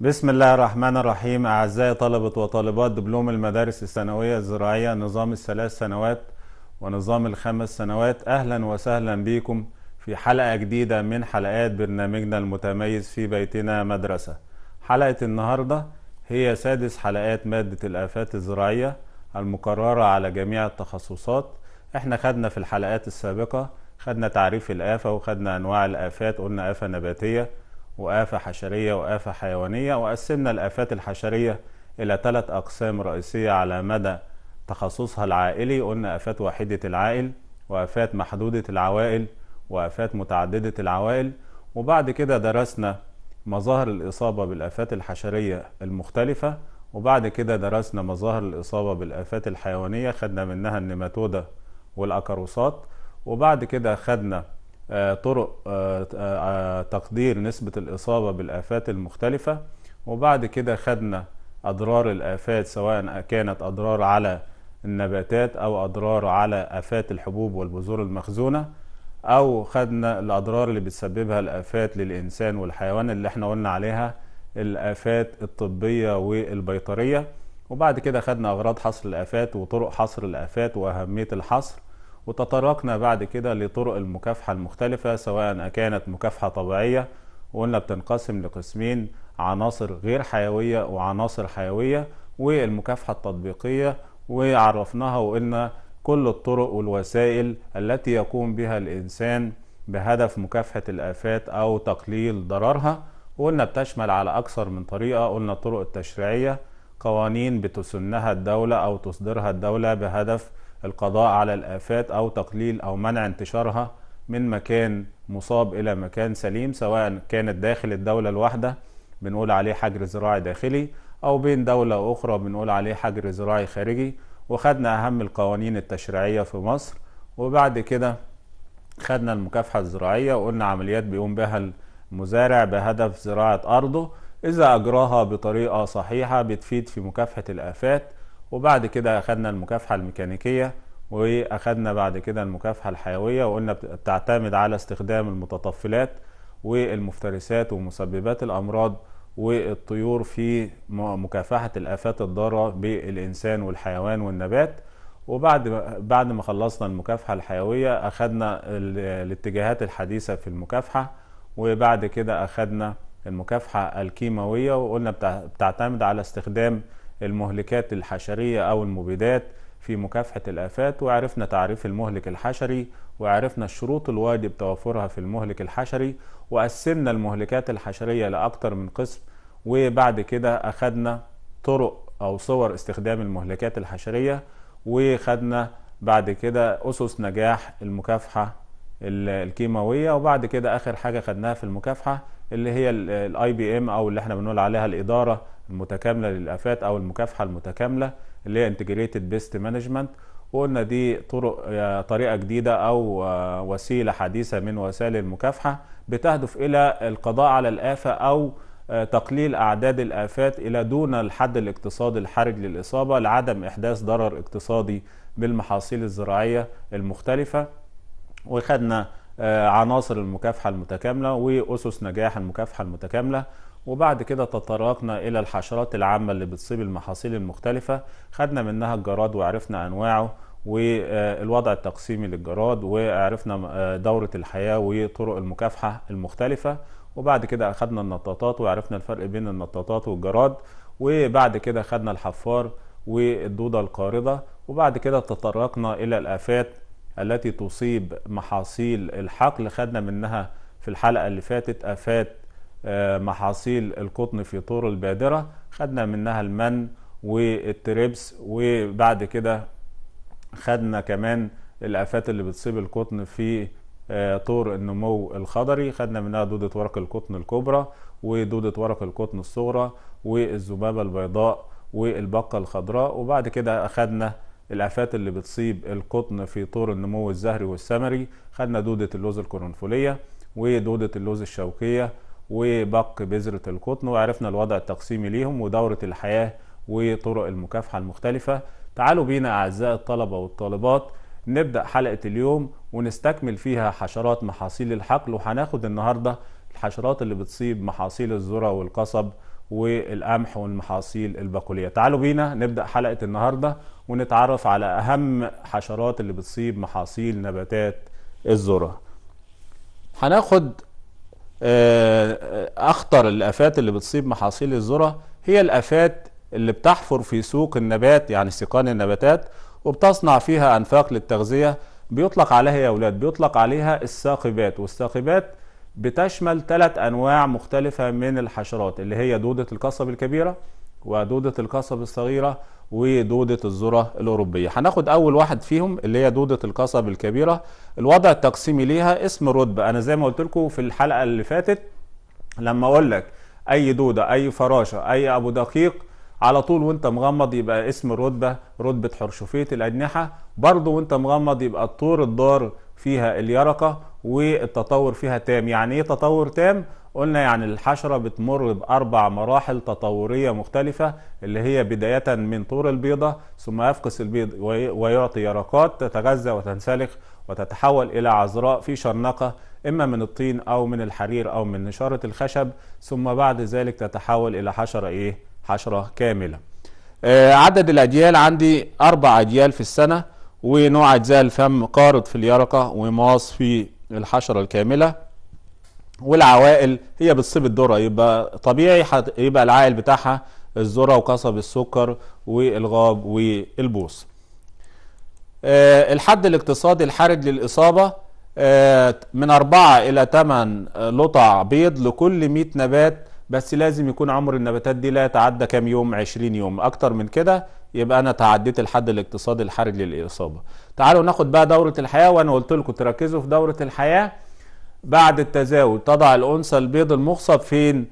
بسم الله الرحمن الرحيم أعزائي طلبة وطالبات دبلوم المدارس الثانوية الزراعية نظام الثلاث سنوات ونظام الخمس سنوات أهلا وسهلا بكم في حلقة جديدة من حلقات برنامجنا المتميز في بيتنا مدرسة حلقة النهاردة هي سادس حلقات مادة الآفات الزراعية المقررة على جميع التخصصات احنا خدنا في الحلقات السابقة خدنا تعريف الآفة وخدنا أنواع الآفات قلنا آفة نباتية وآفة حشرية وآفة حيوانية وقسمنا الآفات الحشرية إلى ثلاث أقسام رئيسية على مدى تخصصها العائلي قلنا آفات وحيدة العائل وآفات محدودة العوائل وآفات متعددة العوائل وبعد كده درسنا مظاهر الإصابة بالآفات الحشرية المختلفة وبعد كده درسنا مظاهر الإصابة بالآفات الحيوانية خدنا منها النيماتودة والأكروسات وبعد كده خدنا آه، طرق آه، آه، تقدير نسبة الإصابة بالآفات المختلفة وبعد كده خدنا أضرار الآفات سواء كانت أضرار على النباتات أو أضرار على آفات الحبوب والبذور المخزونة أو خدنا الأضرار اللي بتسببها الآفات للإنسان والحيوان اللي احنا قلنا عليها الآفات الطبية والبيطرية وبعد كده خدنا أغراض حصر الآفات وطرق حصر الآفات وأهمية الحصر وتطرقنا بعد كده لطرق المكافحة المختلفة سواء كانت مكافحة طبيعية وقلنا بتنقسم لقسمين عناصر غير حيوية وعناصر حيوية والمكافحة التطبيقية وعرفناها وقلنا كل الطرق والوسائل التي يقوم بها الإنسان بهدف مكافحة الآفات أو تقليل ضررها وقلنا بتشمل على أكثر من طريقة قلنا الطرق التشريعية قوانين بتسنها الدولة أو تصدرها الدولة بهدف القضاء على الآفات أو تقليل أو منع انتشارها من مكان مصاب إلى مكان سليم سواء كانت داخل الدولة الواحدة بنقول عليه حجر زراعي داخلي أو بين دولة أخرى بنقول عليه حجر زراعي خارجي وخدنا أهم القوانين التشريعية في مصر وبعد كده خدنا المكافحة الزراعية وقلنا عمليات بيقوم بها المزارع بهدف زراعة أرضه إذا أجراها بطريقة صحيحة بتفيد في مكافحة الآفات وبعد كده أخدنا المكافحة الميكانيكية وأخدنا بعد كده المكافحة الحيوية وقلنا بتعتمد على استخدام المتطفلات والمفترسات ومسببات الأمراض والطيور في مكافحة الآفات الضارة بالإنسان والحيوان والنبات وبعد بعد ما خلصنا المكافحة الحيوية أخدنا الاتجاهات الحديثة في المكافحة وبعد كده أخدنا المكافحة الكيماوية وقلنا بتعتمد على استخدام المهلكات الحشرية أو المبيدات في مكافحة الآفات وعرفنا تعريف المهلك الحشري وعرفنا الشروط الواجب توفرها في المهلك الحشري وقسمنا المهلكات الحشرية لأكثر من قسم وبعد كده أخدنا طرق أو صور استخدام المهلكات الحشرية وخدنا بعد كده أسس نجاح المكافحة الكيماوية وبعد كده آخر حاجة خدناها في المكافحة اللي هي الاي بي ام او اللي احنا بنقول عليها الاداره المتكامله للافات او المكافحه المتكامله اللي هي انتجريتد بيست مانجمنت وقلنا دي طرق آه، طريقه جديده او آه، وسيله حديثه من وسائل المكافحه بتهدف الى القضاء على الافه او آه، تقليل اعداد الافات الى دون الحد الاقتصادي الحرج للاصابه لعدم احداث ضرر اقتصادي بالمحاصيل الزراعيه المختلفه وخدنا آه، عناصر المكافحة المتكاملة وأسس نجاح المكافحة المتكاملة وبعد كده تطرقنا إلى الحشرات العامة اللي بتصيب المحاصيل المختلفة خدنا منها الجراد وعرفنا أنواعه والوضع التقسيمي للجراد وعرفنا آه، دورة الحياة وطرق المكافحة المختلفة وبعد كده أخدنا النطاطات وعرفنا الفرق بين النطاطات والجراد وبعد كده خدنا الحفار والدودة القارضة وبعد كده تطرقنا إلى الآفات التي تصيب محاصيل الحقل خدنا منها في الحلقة اللي فاتت آفات آه، محاصيل القطن في طور البادرة خدنا منها المن والتريبس وبعد كده خدنا كمان الآفات اللي بتصيب القطن في آه، طور النمو الخضري خدنا منها دودة ورق القطن الكبرى ودودة ورق القطن الصغرى والذبابة البيضاء والبقة الخضراء وبعد كده أخدنا الآفات اللي بتصيب القطن في طور النمو الزهري والثمري خدنا دودة اللوز القرنفلية ودودة اللوز الشوكية وبق بذرة القطن وعرفنا الوضع التقسيمي ليهم ودورة الحياة وطرق المكافحة المختلفة تعالوا بينا أعزائي الطلبة والطالبات نبدأ حلقة اليوم ونستكمل فيها حشرات محاصيل الحقل وهناخد النهاردة الحشرات اللي بتصيب محاصيل الذرة والقصب والقمح والمحاصيل البقولية تعالوا بينا نبدأ حلقة النهاردة ونتعرف على أهم حشرات اللي بتصيب محاصيل نباتات الذرة هناخد آه، آه، أخطر الآفات اللي بتصيب محاصيل الذرة هي الآفات اللي بتحفر في سوق النبات يعني سيقان النباتات وبتصنع فيها أنفاق للتغذية بيطلق عليها يا أولاد بيطلق عليها الساقبات والساقبات بتشمل ثلاث انواع مختلفه من الحشرات اللي هي دوده القصب الكبيره ودوده القصب الصغيره ودودة الذرة الأوروبية هناخد أول واحد فيهم اللي هي دودة القصب الكبيرة الوضع التقسيمي ليها اسم رتبة أنا زي ما قلت لكم في الحلقة اللي فاتت لما أقول لك أي دودة أي فراشة أي أبو دقيق على طول وانت مغمض يبقى اسم الرتبة رتبة حرشوفيه الأجنحة برضو وانت مغمض يبقى الطور الضار فيها اليرقة والتطور فيها تام يعني ايه تطور تام قلنا يعني الحشرة بتمر بأربع مراحل تطورية مختلفة اللي هي بداية من طور البيضة ثم يفقس البيض ويعطي يرقات تتغذى وتنسلخ وتتحول إلى عذراء في شرنقة إما من الطين أو من الحرير أو من نشارة الخشب ثم بعد ذلك تتحول إلى حشرة إيه؟ حشرة كاملة آه عدد الأجيال عندي أربع أجيال في السنة ونوع أجزاء الفم قارض في اليرقة وماص في الحشرة الكاملة والعوائل هي بتصيب الذرة يبقى طبيعي يبقى العائل بتاعها الذرة وقصب السكر والغاب والبوص آه، الحد الاقتصادي الحرج للإصابة آه، من 4 إلى 8 لطع بيض لكل 100 نبات بس لازم يكون عمر النباتات دي لا يتعدى كام يوم 20 يوم أكتر من كده يبقى انا تعديت الحد الاقتصادي الحرج للاصابه تعالوا ناخد بقى دوره الحياه وانا قلت لكم تركزوا في دوره الحياه بعد التزاوج تضع الانثى البيض المخصب فين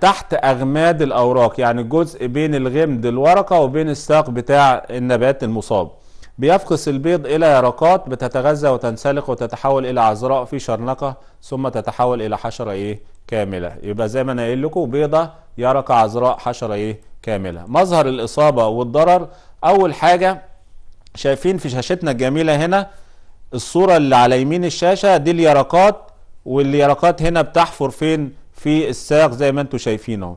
تحت اغماد الاوراق يعني الجزء بين الغمد الورقه وبين الساق بتاع النبات المصاب بيفقس البيض الى يرقات بتتغذى وتنسلق وتتحول الى عذراء في شرنقه ثم تتحول الى حشره ايه كامله يبقى زي ما انا قايل لكم بيضه يرقه عذراء حشره ايه كاملة مظهر الإصابة والضرر أول حاجة شايفين في شاشتنا الجميلة هنا الصورة اللي على يمين الشاشة دي اليرقات واليرقات هنا بتحفر فين في الساق زي ما انتم شايفين اهو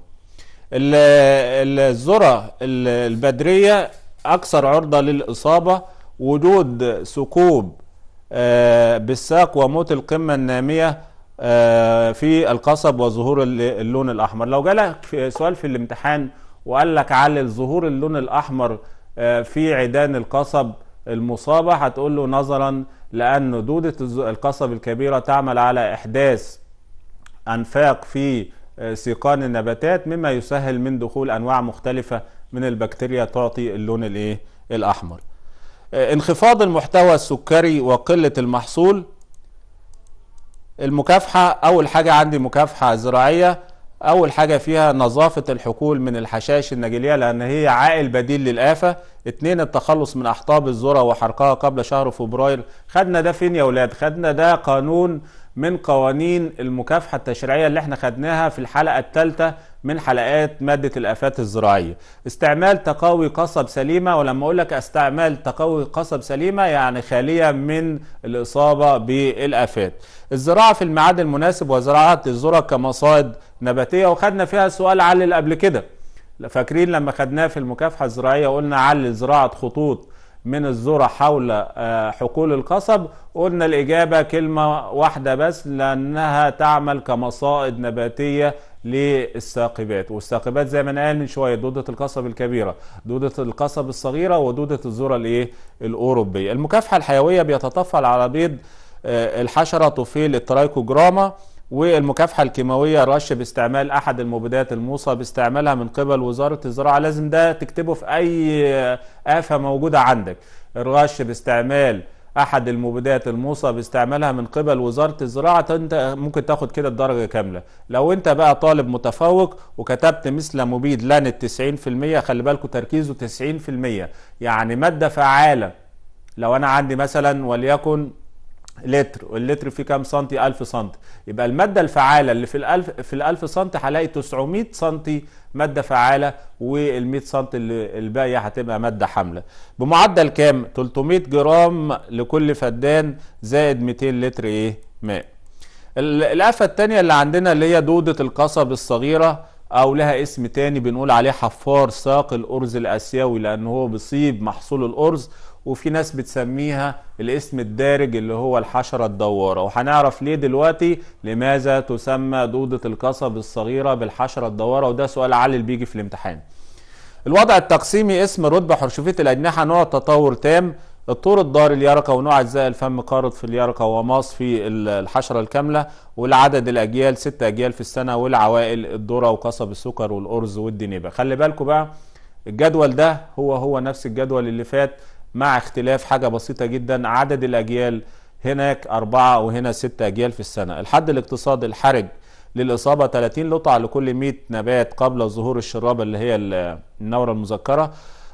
الذرة البدرية أكثر عرضة للإصابة وجود ثقوب آه، بالساق وموت القمة النامية آه، في القصب وظهور اللون الأحمر لو جالك سؤال في الامتحان وقال لك علل ظهور اللون الأحمر آه، في عيدان القصب المصابة هتقول له نظرا لأن دودة القصب الكبيرة تعمل على إحداث أنفاق في آه، سيقان النباتات مما يسهل من دخول أنواع مختلفة من البكتيريا تعطي اللون الإيه؟ الأحمر آه، انخفاض المحتوى السكري وقلة المحصول المكافحة أول حاجة عندي مكافحة زراعية اول حاجه فيها نظافه الحقول من الحشائش النجيليه لان هي عائل بديل للافه اتنين التخلص من احطاب الذره وحرقها قبل شهر فبراير خدنا ده فين يا ولاد خدنا ده قانون من قوانين المكافحه التشريعيه اللي احنا خدناها في الحلقه الثالثه من حلقات ماده الافات الزراعيه استعمال تقوي قصب سليمه ولما اقول لك استعمال تقوي قصب سليمه يعني خاليه من الاصابه بالافات الزراعه في الميعاد المناسب وزراعه الذره كمصاد نباتيه وخدنا فيها سؤال علل قبل كده فاكرين لما خدناه في المكافحه الزراعيه قلنا علل زراعه خطوط من الذره حول آه، حقول القصب قلنا الاجابه كلمه واحده بس لانها تعمل كمصائد نباتيه للثاقبات والثاقبات زي ما انا قال من شويه دوده القصب الكبيره دوده القصب الصغيره ودوده الذره الايه الاوروبيه المكافحه الحيويه بيتطفل على بيض آه، الحشره طفيل الترايكوجراما والمكافحة الكيماوية رش باستعمال أحد المبيدات الموصى باستعمالها من قبل وزارة الزراعة لازم ده تكتبه في أي آفة موجودة عندك الرش باستعمال أحد المبيدات الموصى باستعمالها من قبل وزارة الزراعة أنت ممكن تاخد كده الدرجة كاملة لو أنت بقى طالب متفوق وكتبت مثل مبيد لان 90% خلي بالكوا تركيزه 90% يعني مادة فعالة لو أنا عندي مثلا وليكن لتر واللتر فيه كام سنتي 1000 سنتي يبقى الماده الفعاله اللي في الالف في ال1000 سنتي هلاقي 900 سنتي ماده فعاله وال100 سنتي اللي الباقيه هتبقى ماده حامله بمعدل كام 300 جرام لكل فدان زائد 200 لتر ايه ماء الافه الثانيه اللي عندنا اللي هي دوده القصب الصغيره او لها اسم تاني بنقول عليه حفار ساق الارز الاسيوي لان هو بيصيب محصول الارز وفي ناس بتسميها الاسم الدارج اللي هو الحشرة الدوارة وهنعرف ليه دلوقتي لماذا تسمى دودة القصب الصغيرة بالحشرة الدوارة وده سؤال علي اللي بيجي في الامتحان الوضع التقسيمي اسم رتبة حرشوفية الأجنحة نوع تطور تام الطور الدار اليرقة ونوع أجزاء الفم قارض في اليرقة وماص في الحشرة الكاملة والعدد الأجيال ست أجيال في السنة والعوائل الذرة وقصب السكر والأرز والدنيبة خلي بالكم بقى الجدول ده هو هو نفس الجدول اللي فات مع اختلاف حاجة بسيطة جدا عدد الأجيال هناك أربعة وهنا ستة أجيال في السنة الحد الاقتصادي الحرج للإصابة 30 لطعة لكل 100 نبات قبل ظهور الشرابة اللي هي النورة المذكرة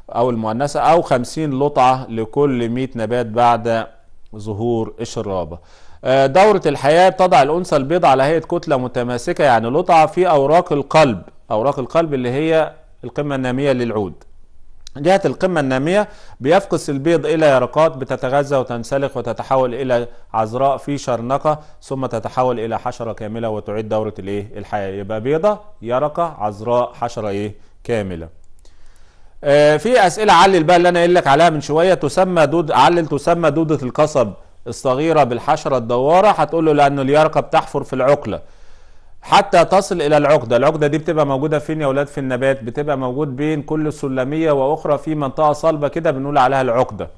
أو المؤنثة أو 50 لطعة لكل 100 نبات بعد ظهور الشرابة آه، دورة الحياة تضع الأنثى البيض على هيئة كتلة متماسكة يعني لطعة في أوراق القلب أوراق القلب اللي هي القمة النامية للعود جهة القمة النامية بيفقس البيض إلى يرقات بتتغذى وتنسلخ وتتحول إلى عذراء في شرنقة ثم تتحول إلى حشرة كاملة وتعيد دورة الإيه الحياة يبقى بيضة يرقة عذراء حشرة إيه كاملة. آه في أسئلة علل بقى اللي أنا قايل لك عليها من شوية تسمى دود علل تسمى دودة القصب الصغيرة بالحشرة الدوارة هتقول له لأن اليرقة بتحفر في العقلة حتى تصل الى العقده العقده دي بتبقى موجوده فين يا اولاد في النبات بتبقى موجود بين كل سلميه واخرى في منطقه صلبه كده بنقول عليها العقده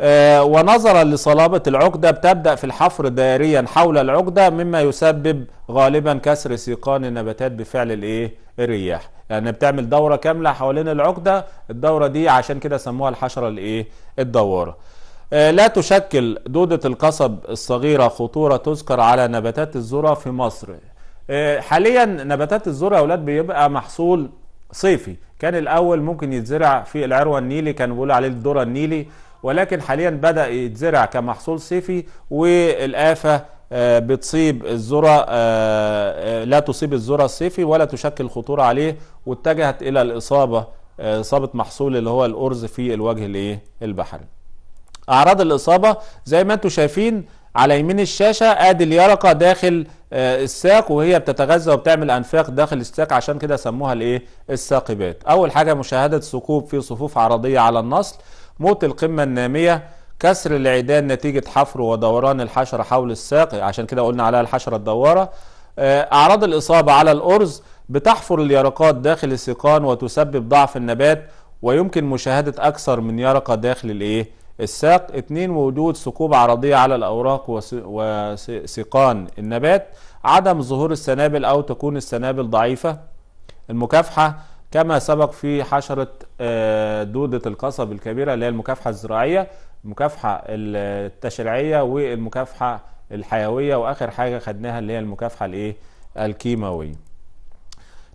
آه ونظرا لصلابه العقده بتبدا في الحفر دائريا حول العقده مما يسبب غالبا كسر سيقان النباتات بفعل الايه الرياح يعني بتعمل دوره كامله حوالين العقده الدوره دي عشان كده سموها الحشره الايه الدواره آه، لا تشكل دودة القصب الصغيرة خطورة تذكر على نباتات الذرة في مصر آه، حاليا نباتات الذره يا اولاد بيبقى محصول صيفي كان الاول ممكن يتزرع في العروة النيلي كانوا بيقولوا عليه الذره النيلي ولكن حاليا بدا يتزرع كمحصول صيفي والافه آه، بتصيب الذره آه، لا تصيب الذره الصيفي ولا تشكل خطوره عليه واتجهت الى الاصابه اصابه محصول اللي هو الارز في الوجه الايه البحري اعراض الاصابه زي ما انتم شايفين على يمين الشاشه ادي اليرقه داخل آه، الساق وهي بتتغذى وبتعمل انفاق داخل الساق عشان كده سموها الايه الساقبات اول حاجه مشاهده ثقوب في صفوف عرضيه على النصل موت القمه الناميه كسر العيدان نتيجه حفر ودوران الحشره حول الساق عشان كده قلنا عليها الحشره الدواره آه، اعراض الاصابه على الارز بتحفر اليرقات داخل السيقان وتسبب ضعف النبات ويمكن مشاهده اكثر من يرقه داخل الايه الساق اتنين وجود ثقوب عرضية على الأوراق وسقان النبات عدم ظهور السنابل أو تكون السنابل ضعيفة المكافحة كما سبق في حشرة آه، دودة القصب الكبيرة اللي هي المكافحة الزراعية المكافحة التشريعية والمكافحة الحيوية وآخر حاجة خدناها اللي هي المكافحة الإيه الكيماوية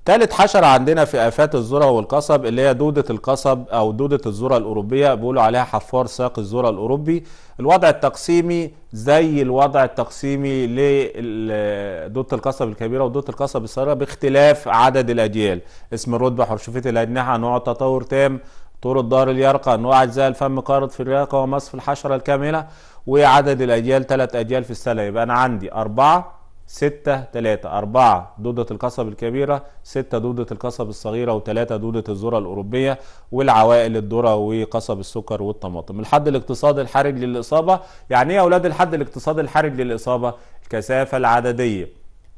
ثالث حشرة عندنا في آفات الذرة والقصب اللي هي دودة القصب أو دودة الذرة الأوروبية بيقولوا عليها حفار ساق الذرة الأوروبي الوضع التقسيمي زي الوضع التقسيمي لدودة القصب الكبيرة ودودة القصب الصغيرة باختلاف عدد الأجيال اسم الرتبة حرشفية الأجنحة نوع تطور تام طول الدار اليرقة أنواع أجزاء الفم قارض في اليرقة ومصف الحشرة الكاملة وعدد الأجيال ثلاث أجيال في السنة يبقى أنا عندي أربعة 6 3 4 دودة القصب الكبيرة 6 دودة القصب الصغيرة و3 دودة الذرة الأوروبية والعوائل الذرة وقصب السكر والطماطم الحد الاقتصادي الحرج للإصابة يعني إيه يا أولاد الحد الاقتصادي الحرج للإصابة الكثافة العددية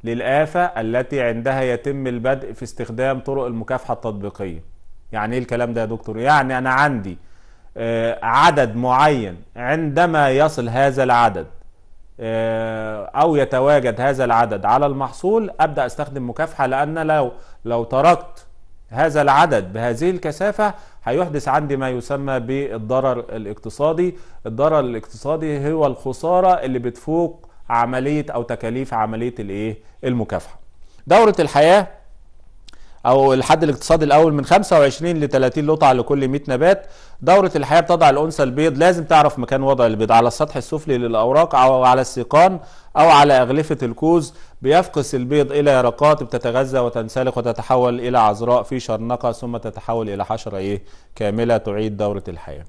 للآفة التي عندها يتم البدء في استخدام طرق المكافحة التطبيقية يعني إيه الكلام ده يا دكتور يعني أنا عندي آه، عدد معين عندما يصل هذا العدد آه، او يتواجد هذا العدد على المحصول ابدا استخدم مكافحه لان لو لو تركت هذا العدد بهذه الكثافه هيحدث عندي ما يسمى بالضرر الاقتصادي الضرر الاقتصادي هو الخساره اللي بتفوق عمليه او تكاليف عمليه الايه المكافحه دوره الحياه او الحد الاقتصادي الاول من 25 ل 30 لطعه لكل 100 نبات دوره الحياه بتضع الانثى البيض لازم تعرف مكان وضع البيض على السطح السفلي للاوراق او على السيقان او على اغلفه الكوز بيفقس البيض الى يرقات بتتغذى وتنسلخ وتتحول الى عذراء في شرنقه ثم تتحول الى حشره ايه كامله تعيد دوره الحياه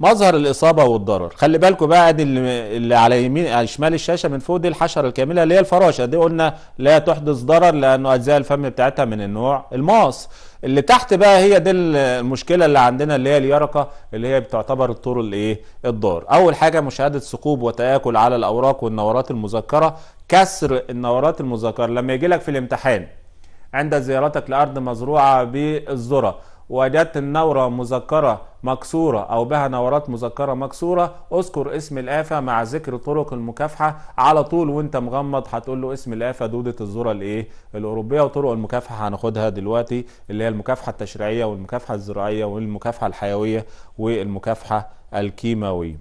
مظهر الاصابه والضرر خلي بالكم بقى دي اللي على يمين على شمال الشاشه من فوق دي الحشره الكامله اللي هي الفراشه دي قلنا لا تحدث ضرر لانه اجزاء الفم بتاعتها من النوع الماص اللي تحت بقى هي دي المشكله اللي عندنا اللي هي اليرقه اللي هي بتعتبر الطور الايه الضار اول حاجه مشاهده ثقوب وتاكل على الاوراق والنورات المذكره كسر النورات المذكره لما يجي لك في الامتحان عند زيارتك لارض مزروعه بالذره وجدت النورة مذكرة مكسورة أو بها نورات مذكرة مكسورة اذكر اسم الآفة مع ذكر طرق المكافحة على طول وانت مغمض هتقول له اسم الآفة دودة الذرة الايه الأوروبية وطرق المكافحة هناخدها دلوقتي اللي هي المكافحة التشريعية والمكافحة الزراعية والمكافحة الحيوية والمكافحة الكيماوية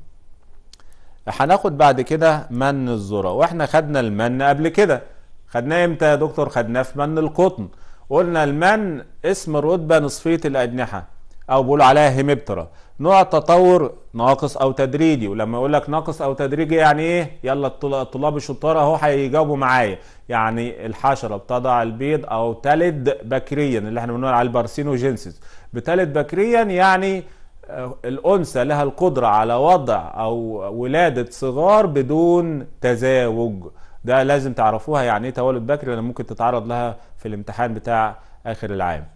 هناخد بعد كده من الذرة واحنا خدنا المن قبل كده خدناه امتى يا دكتور خدناه في من القطن قلنا المن اسم الرتبة نصفية الأجنحة أو بيقولوا عليها هيمبترا نوع التطور ناقص أو تدريجي ولما يقول لك ناقص أو تدريجي يعني إيه؟ يلا الطلاب الشطار أهو هيجاوبوا معايا يعني الحشرة بتضع البيض أو تلد بكريا اللي احنا بنقول على البارسينوجينسيس بتلد بكريا يعني آه، الأنثى لها القدرة على وضع أو ولادة صغار بدون تزاوج ده لازم تعرفوها يعني ايه تولد بكري لان ممكن تتعرض لها في الامتحان بتاع اخر العام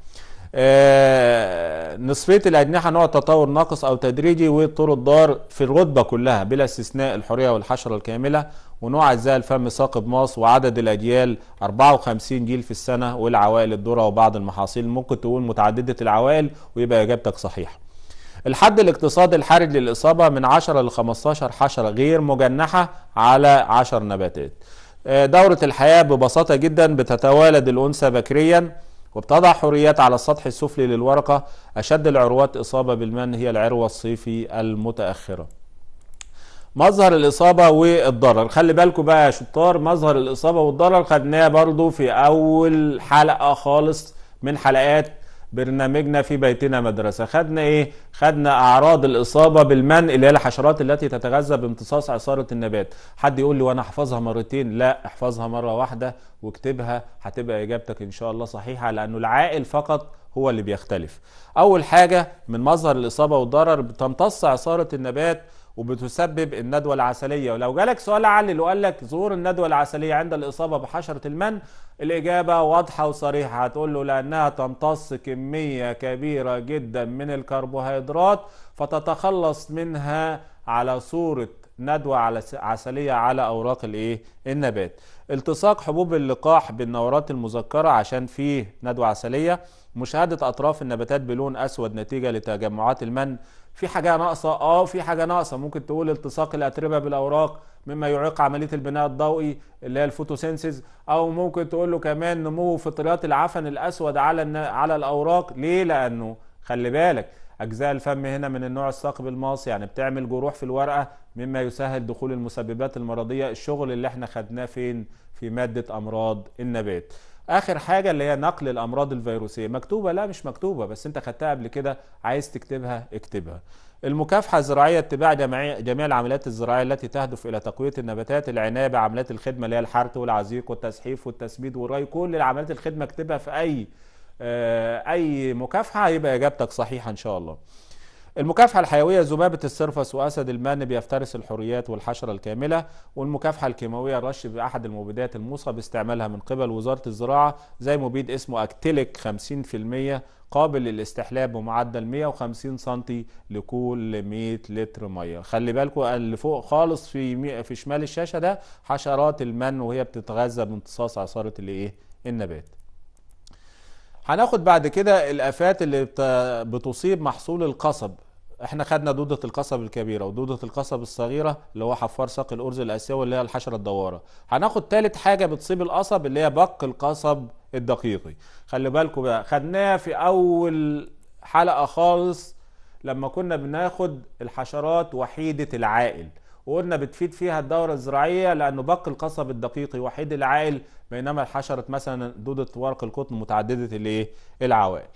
آه نصفيه الأجنحة نوع تطور ناقص أو تدريجي وطول الدار في الرتبة كلها بلا استثناء الحرية والحشرة الكاملة ونوع أجزاء الفم ثاقب ماص وعدد الأجيال 54 جيل في السنة والعوائل الدوره وبعض المحاصيل ممكن تقول متعددة العوائل ويبقى إجابتك صحيحة الحد الاقتصادي الحرج للإصابة من 10 ل 15 حشرة غير مجنحة على 10 نباتات آه، دورة الحياة ببساطة جدا بتتوالد الأنثى بكريا وبتضع حريات على السطح السفلي للورقة أشد العروات إصابة بالمن هي العروة الصيفي المتأخرة مظهر الإصابة والضرر خلي بالكم بقى يا شطار مظهر الإصابة والضرر خدناه برضو في أول حلقة خالص من حلقات برنامجنا في بيتنا مدرسة خدنا إيه؟ خدنا أعراض الإصابة بالمن اللي هي الحشرات التي تتغذى بامتصاص عصارة النبات حد يقول لي وأنا أحفظها مرتين لا احفظها مرة واحدة واكتبها هتبقى إجابتك إن شاء الله صحيحة لأنه العائل فقط هو اللي بيختلف أول حاجة من مظهر الإصابة والضرر بتمتص عصارة النبات وبتسبب الندوة العسلية ولو جالك سؤال علل وقال لك ظهور الندوة العسلية عند الإصابة بحشرة المن الإجابة واضحة وصريحة هتقول له لأنها تمتص كمية كبيرة جدا من الكربوهيدرات فتتخلص منها على صورة ندوة عسلية على أوراق الإيه؟ النبات التصاق حبوب اللقاح بالنورات المذكرة عشان فيه ندوة عسلية مشاهدة أطراف النباتات بلون أسود نتيجة لتجمعات المن في حاجه ناقصه اه في حاجه ناقصه ممكن تقول التصاق الاتربه بالاوراق مما يعيق عمليه البناء الضوئي اللي هي الفوتوسينسيز او ممكن تقول له كمان نمو فطريات العفن الاسود على على الاوراق ليه لانه خلي بالك اجزاء الفم هنا من النوع الثاقب الماص يعني بتعمل جروح في الورقه مما يسهل دخول المسببات المرضيه الشغل اللي احنا خدناه فين في ماده امراض النبات اخر حاجه اللي هي نقل الامراض الفيروسيه مكتوبه لا مش مكتوبه بس انت خدتها قبل كده عايز تكتبها اكتبها المكافحه الزراعيه اتباع جميع العمليات الزراعيه التي تهدف الى تقويه النباتات العنايه بعمليات الخدمه اللي هي الحرث والعزيق والتسحيف والتسميد والري كل العمليات الخدمه اكتبها في اي آه، اي مكافحه هيبقى اجابتك صحيحه ان شاء الله المكافحة الحيوية ذبابة السرفس وأسد المن بيفترس الحريات والحشرة الكاملة والمكافحة الكيماوية الرش بأحد المبيدات الموصى باستعمالها من قبل وزارة الزراعة زي مبيد اسمه أكتلك 50% قابل للاستحلاب بمعدل 150 سنتي لكل 100 لتر ميه خلي بالكوا اللي فوق خالص في مي... في شمال الشاشه ده حشرات المن وهي بتتغذى بامتصاص عصاره الايه النبات هناخد بعد كده الافات اللي بتصيب محصول القصب احنا خدنا دودة القصب الكبيرة ودودة القصب الصغيرة اللي هو حفار ساق الأرز الآسيوي اللي هي الحشرة الدوارة هناخد تالت حاجة بتصيب القصب اللي هي بق القصب الدقيقي خلي بالكم بقى خدناها في أول حلقة خالص لما كنا بناخد الحشرات وحيدة العائل وقلنا بتفيد فيها الدورة الزراعية لأنه بق القصب الدقيقي وحيد العائل بينما الحشرة مثلا دودة ورق القطن متعددة الإيه؟ العوائل.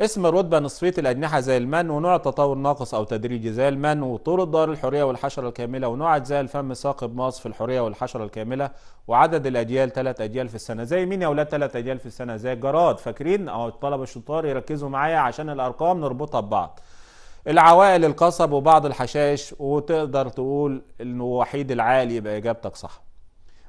اسم الرتبة نصفية الأجنحة زي المن ونوع التطور ناقص أو تدريجي زي المن وطول الدار الحرية والحشرة الكاملة ونوع أجزاء الفم ثاقب ماص في الحرية والحشرة الكاملة وعدد الأجيال ثلاث أجيال في السنة زي مين يا أولاد ثلاث أجيال في السنة زي الجراد فاكرين أو الطلبة الشطار يركزوا معايا عشان الأرقام نربطها ببعض. العوائل القصب وبعض الحشائش وتقدر تقول انه وحيد العالي يبقى اجابتك صح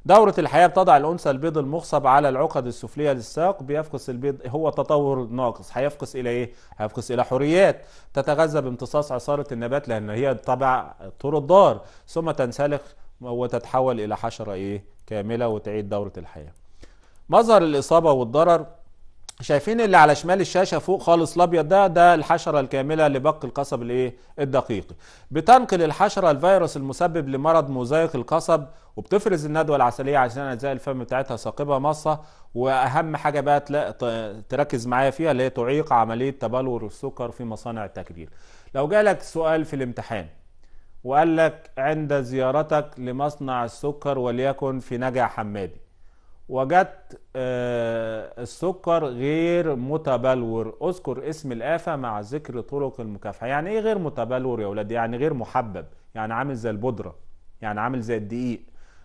دورة الحياة بتضع الأنثى البيض المخصب على العقد السفلية للساق بيفقس البيض هو تطور ناقص هيفقس إلى إيه؟ هيفقس إلى حريات تتغذى بامتصاص عصارة النبات لأن هي طبع طور الدار ثم تنسلخ وتتحول إلى حشرة إيه؟ كاملة وتعيد دورة الحياة مظهر الإصابة والضرر شايفين اللي على شمال الشاشه فوق خالص الابيض ده ده الحشره الكامله لبق القصب الايه الدقيقي بتنقل الحشره الفيروس المسبب لمرض موزايق القصب وبتفرز الندوه العسليه عشان اجزاء الفم بتاعتها ثاقبه مصه واهم حاجه بقى تركز معايا فيها اللي هي تعيق عمليه تبلور السكر في مصانع التكبير لو جالك سؤال في الامتحان وقال لك عند زيارتك لمصنع السكر وليكن في نجع حمادي وجدت آه، السكر غير متبلور اذكر اسم الآفة مع ذكر طرق المكافحة يعني ايه غير متبلور يا ولاد يعني غير محبب يعني عامل زي البودرة يعني عامل زي الدقيق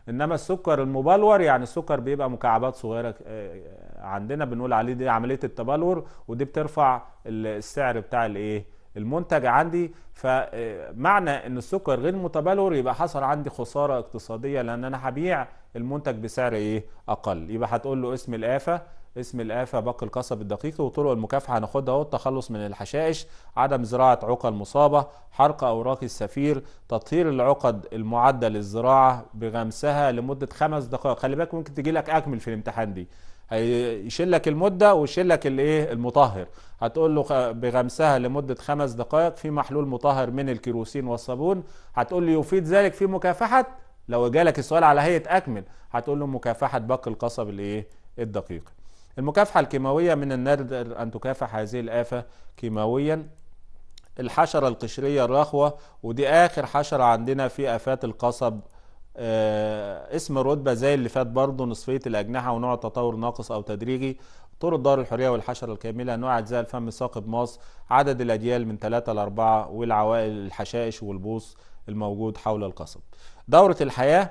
انما السكر المبلور يعني السكر بيبقى مكعبات صغيره آه، عندنا بنقول عليه دي عمليه التبلور ودي بترفع السعر بتاع الايه المنتج عندي فمعنى آه، ان السكر غير متبلور يبقى حصل عندي خساره اقتصاديه لان انا هبيع المنتج بسعر ايه اقل يبقى هتقول له اسم الافه اسم الآفة باقي القصب الدقيق وطرق المكافحة هناخدها اهو التخلص من الحشائش عدم زراعة عقل مصابة حرق أوراق السفير تطهير العقد المعدة للزراعة بغمسها لمدة خمس دقائق خلي بالك ممكن تجي لك أكمل في الامتحان دي هيشيل لك المده ويشيل لك الايه المطهر هتقول له بغمسها لمده خمس دقائق في محلول مطهر من الكيروسين والصابون هتقول لي يفيد ذلك في مكافحه لو جالك السؤال على هيئه اكمل هتقول له مكافحه بق القصب الايه الدقيق المكافحه الكيماويه من النادر ان تكافح هذه الافه كيماويا الحشره القشريه الرخوه ودي اخر حشره عندنا في افات القصب آه، اسم الرتبه زي اللي فات برضه نصفيه الاجنحه ونوع تطور ناقص او تدريجي طول الدار الحريه والحشره الكامله نوع اجزاء الفم الثاقب ماص عدد الاجيال من 3 ل 4 والعوائل الحشائش والبوص الموجود حول القصب دوره الحياه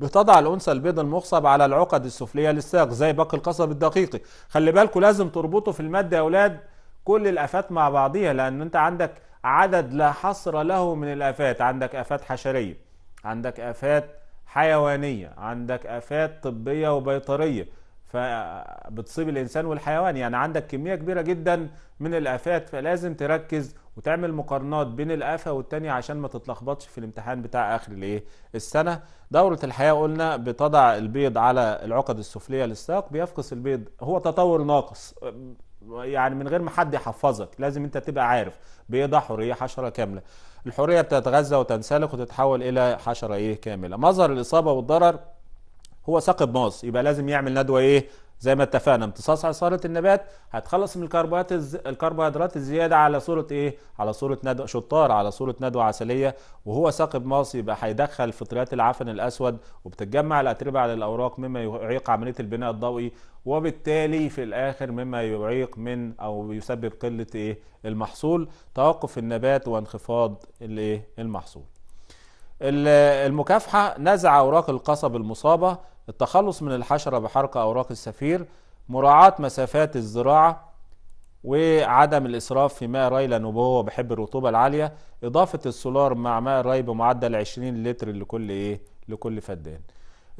بتضع الانثى البيض المخصب على العقد السفليه للساق زي باقي القصب الدقيقي خلي بالكوا لازم تربطوا في الماده يا اولاد كل الافات مع بعضيها لان انت عندك عدد لا حصر له من الافات عندك افات حشريه عندك آفات حيوانية عندك آفات طبية وبيطرية فبتصيب الإنسان والحيوان يعني عندك كمية كبيرة جدا من الآفات فلازم تركز وتعمل مقارنات بين الآفة والتانية عشان ما تتلخبطش في الامتحان بتاع آخر الإيه السنة دورة الحياة قلنا بتضع البيض على العقد السفلية للساق بيفقس البيض هو تطور ناقص يعني من غير ما حد يحفظك لازم انت تبقى عارف بيضة حرية حشرة كاملة الحرية بتتغذى وتنسلخ وتتحول الى حشرة ايه كاملة مظهر الاصابة والضرر هو ساقب ماص يبقى لازم يعمل ندوة ايه زي ما اتفقنا امتصاص عصاره النبات هتخلص من الكربوهيدرات الكربوهيدرات الزياده على صوره ايه على صوره ندوه شطار على صوره ندوه عسليه وهو ثاقب ماصي يبقى هيدخل فطريات العفن الاسود وبتتجمع الاتربه على الاوراق مما يعيق عمليه البناء الضوئي وبالتالي في الاخر مما يعيق من او يسبب قله ايه المحصول توقف النبات وانخفاض الايه المحصول المكافحة نزع أوراق القصب المصابة التخلص من الحشرة بحرق أوراق السفير مراعاة مسافات الزراعة وعدم الإسراف في ماء ري لأنه هو بيحب الرطوبة العالية إضافة السولار مع ماء الري بمعدل 20 لتر لكل إيه لكل فدان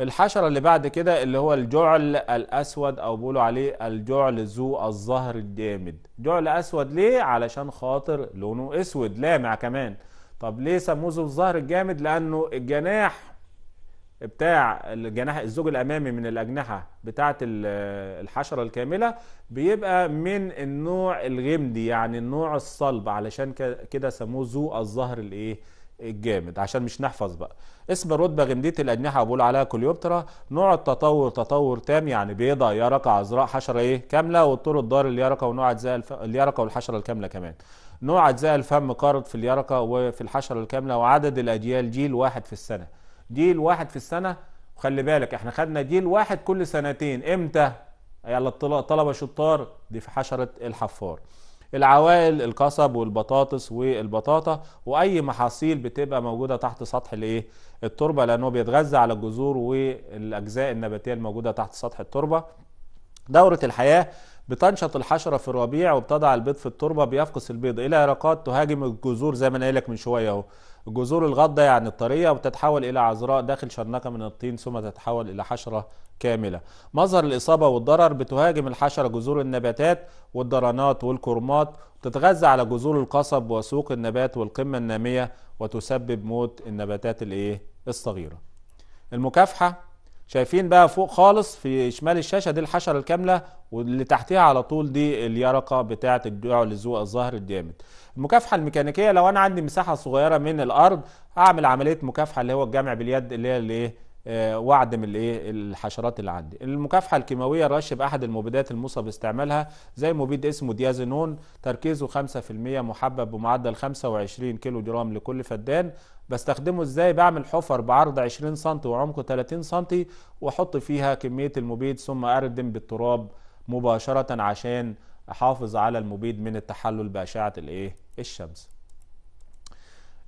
الحشرة اللي بعد كده اللي هو الجعل الأسود أو بيقولوا عليه الجعل ذو الظهر الجامد جعل أسود ليه علشان خاطر لونه أسود لامع كمان طب ليه سموه ذو الظهر الجامد لانه الجناح بتاع الجناح الزوج الامامي من الاجنحه بتاعه الحشره الكامله بيبقى من النوع الغمدي يعني النوع الصلب علشان كده سموه ذو الظهر الايه الجامد عشان مش نحفظ بقى اسم الرتبه غمديه الاجنحه وبقول عليها كليوبترا نوع التطور تطور تام يعني بيضه يرقه عذراء حشره ايه كامله والطور الدار اليرقه ونوع اجزاء اليرقه والحشره الكامله كمان نوع أجزاء الفم قارض في اليرقة وفي الحشرة الكاملة وعدد الأجيال جيل واحد في السنة جيل واحد في السنة وخلي بالك احنا خدنا جيل واحد كل سنتين امتى يلا الطلبة شطار دي في حشرة الحفار العوائل القصب والبطاطس والبطاطا واي محاصيل بتبقى موجوده تحت سطح الايه التربه لانه بيتغذى على الجذور والاجزاء النباتيه الموجوده تحت سطح التربه دوره الحياه بتنشط الحشره في الربيع وبتضع البيض في التربه بيفقس البيض الى عراقات تهاجم الجذور زي ما انا لك من شويه اهو الجذور الغاضه يعني الطريه وتتحول الى عذراء داخل شرنقه من الطين ثم تتحول الى حشره كامله مظهر الاصابه والضرر بتهاجم الحشره جذور النباتات والدرانات والكرمات تتغذى على جذور القصب وسوق النبات والقمه الناميه وتسبب موت النباتات الايه الصغيره المكافحه شايفين بقى فوق خالص في شمال الشاشه دي الحشره الكامله واللي تحتها على طول دي اليرقه بتاعه الدروع للزوق الظهر الجامد المكافحه الميكانيكيه لو انا عندي مساحه صغيره من الارض اعمل عمليه مكافحه اللي هو الجمع باليد اللي هي الايه آه، وعد من الايه الحشرات اللي عندي المكافحه الكيماويه الرش باحد المبيدات الموصى باستعمالها زي مبيد اسمه ديازينون تركيزه 5% محبب بمعدل 25 كيلو جرام لكل فدان بستخدمه ازاي بعمل حفر بعرض 20 سم وعمقه 30 سم واحط فيها كميه المبيد ثم اردم بالتراب مباشره عشان احافظ على المبيد من التحلل باشعه الايه الشمس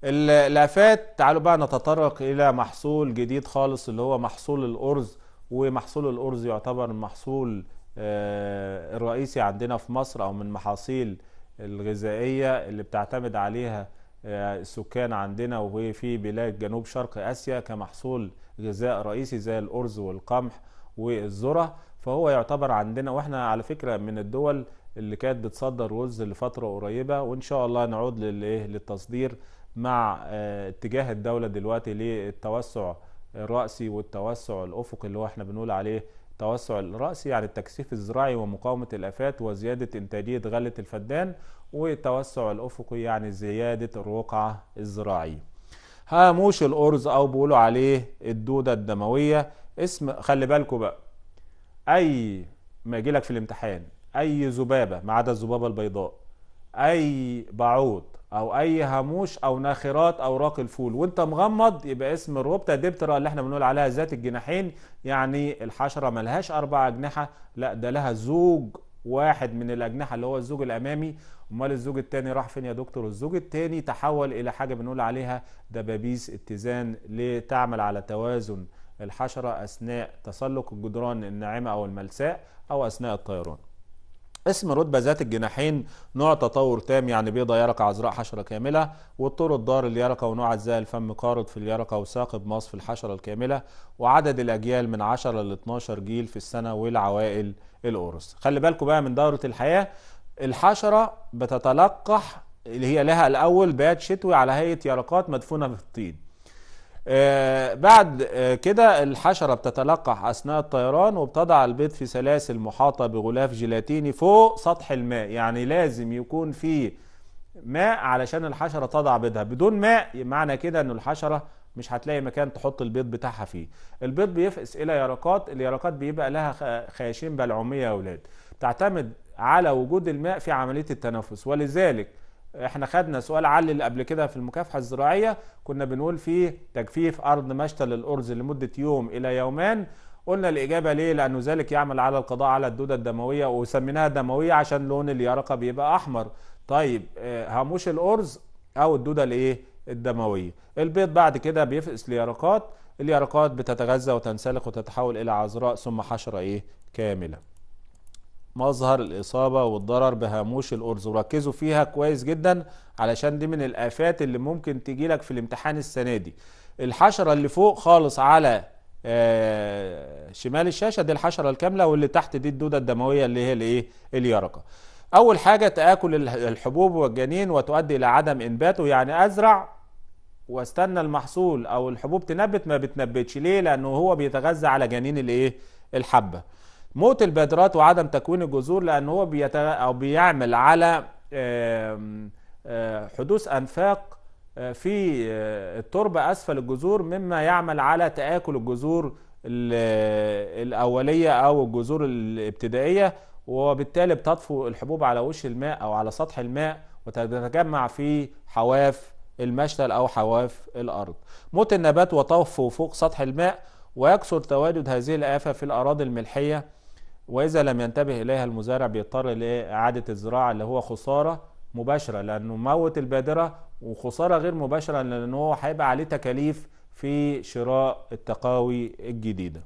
اللافات تعالوا بقى نتطرق الى محصول جديد خالص اللي هو محصول الارز ومحصول الارز يعتبر محصول آه، الرئيسي عندنا في مصر او من محاصيل الغذائيه اللي بتعتمد عليها آه، السكان عندنا وفي بلاد جنوب شرق اسيا كمحصول غذاء رئيسي زي الارز والقمح والذره فهو يعتبر عندنا واحنا على فكره من الدول اللي كانت بتصدر رز لفتره قريبه وان شاء الله نعود للايه للتصدير مع آه، اتجاه الدولة دلوقتي للتوسع الرأسي والتوسع الأفقي اللي هو احنا بنقول عليه التوسع الرأسي يعني التكثيف الزراعي ومقاومة الآفات وزيادة إنتاجية غلة الفدان والتوسع الأفقي يعني زيادة الرقعة الزراعية هاموش الأرز أو بيقولوا عليه الدودة الدموية اسم خلي بالكوا بقى أي ما يجيلك في الامتحان أي ذبابة ما عدا الذبابة البيضاء أي بعوض او اي هاموش او ناخرات اوراق الفول وانت مغمض يبقى اسم الروبتا ديبترا اللي احنا بنقول عليها ذات الجناحين يعني الحشره ملهاش اربع اجنحه لا ده لها زوج واحد من الاجنحه اللي هو الزوج الامامي امال الزوج الثاني راح فين يا دكتور الزوج الثاني تحول الى حاجه بنقول عليها دبابيس اتزان لتعمل على توازن الحشره اثناء تسلق الجدران الناعمه او الملساء او اثناء الطيران اسم رتبة ذات الجناحين نوع تطور تام يعني بيضة يرقة عذراء حشرة كاملة والطور الدار اليرقة ونوع أجزاء الفم قارض في اليرقة وساق مصف في الحشرة الكاملة وعدد الأجيال من 10 ل 12 جيل في السنة والعوائل الأورس خلي بالكم بقى من دورة الحياة الحشرة بتتلقح اللي هي لها الأول بيات شتوي على هيئة يرقات مدفونة في الطين آه، بعد آه، كده الحشرة بتتلقح أثناء الطيران وبتضع البيض في سلاسل محاطة بغلاف جيلاتيني فوق سطح الماء يعني لازم يكون في ماء علشان الحشرة تضع بيضها بدون ماء معنى كده أن الحشرة مش هتلاقي مكان تحط البيض بتاعها فيه البيض بيفقس إلى يرقات اليرقات بيبقى لها خياشيم بلعومية يا أولاد تعتمد على وجود الماء في عملية التنفس ولذلك احنا خدنا سؤال علي اللي قبل كده في المكافحه الزراعيه كنا بنقول فيه تجفيف ارض مشتل الارز لمده يوم الى يومين قلنا الاجابه ليه لانه ذلك يعمل على القضاء على الدوده الدمويه وسميناها دمويه عشان لون اليرقه بيبقى احمر طيب آه، هاموش الارز او الدوده الايه الدمويه البيض بعد كده بيفقس ليرقات اليرقات بتتغذى وتنسلق وتتحول الى عذراء ثم حشره ايه كامله مظهر الإصابة والضرر بهاموش الأرز وركزوا فيها كويس جدا علشان دي من الآفات اللي ممكن لك في الامتحان السنة دي الحشرة اللي فوق خالص على آه، شمال الشاشة دي الحشرة الكاملة واللي تحت دي الدودة الدموية اللي هي الايه اليرقة أول حاجة تآكل الحبوب والجنين وتؤدي إلى عدم إنباته يعني أزرع واستنى المحصول أو الحبوب تنبت ما بتنبتش ليه لأنه هو بيتغذى على جنين الايه الحبة موت البادرات وعدم تكوين الجذور لان هو بيت او بيعمل على آه، حدوث انفاق آه، في آه، التربه اسفل الجذور مما يعمل على تاكل الجذور الاوليه او الجذور الابتدائيه وبالتالي بتطفو الحبوب على وش الماء او على سطح الماء وتتجمع في حواف المشتل او حواف الارض موت النبات وطفو فوق سطح الماء ويكثر تواجد هذه الآفة في الأراضي الملحية وإذا لم ينتبه إليها المزارع بيضطر لإعادة الزراعة اللي هو خسارة مباشرة لأنه موت البادرة وخسارة غير مباشرة لأنه هو هيبقى عليه تكاليف في شراء التقاوي الجديدة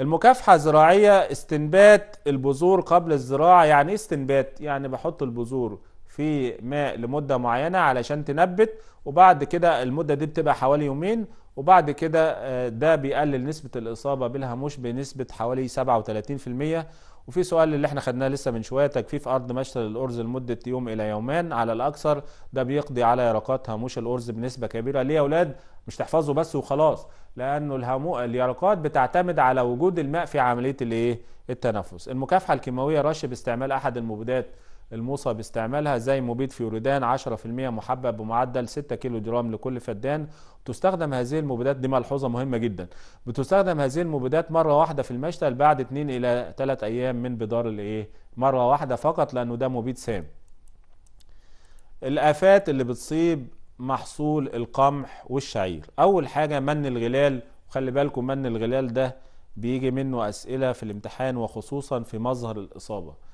المكافحة الزراعية استنبات البذور قبل الزراعة يعني ايه استنبات؟ يعني بحط البذور في ماء لمدة معينة علشان تنبت وبعد كده المدة دي بتبقى حوالي يومين وبعد كده آه، ده بيقلل نسبة الإصابة بالهاموش بنسبة حوالي 37% وفي سؤال اللي احنا خدناه لسه من شوية تجفيف أرض مشتل الأرز لمدة يوم إلى يومين على الأكثر ده بيقضي على يرقات هاموش الأرز بنسبة كبيرة ليه يا أولاد مش تحفظوا بس وخلاص لأنه الهامو اليرقات بتعتمد على وجود الماء في عملية الإيه التنفس المكافحة الكيماوية رش باستعمال أحد المبيدات الموصى باستعمالها زي مبيد فيوريدان 10% محبب بمعدل 6 كيلو جرام لكل فدان تستخدم هذه المبيدات دي ملحوظة مهمة جدا بتستخدم هذه المبيدات مرة واحدة في المشتل بعد 2 إلى 3 أيام من بدار الإيه مرة واحدة فقط لأنه ده مبيد سام الآفات اللي بتصيب محصول القمح والشعير أول حاجة من الغلال وخلي بالكم من الغلال ده بيجي منه أسئلة في الامتحان وخصوصا في مظهر الإصابة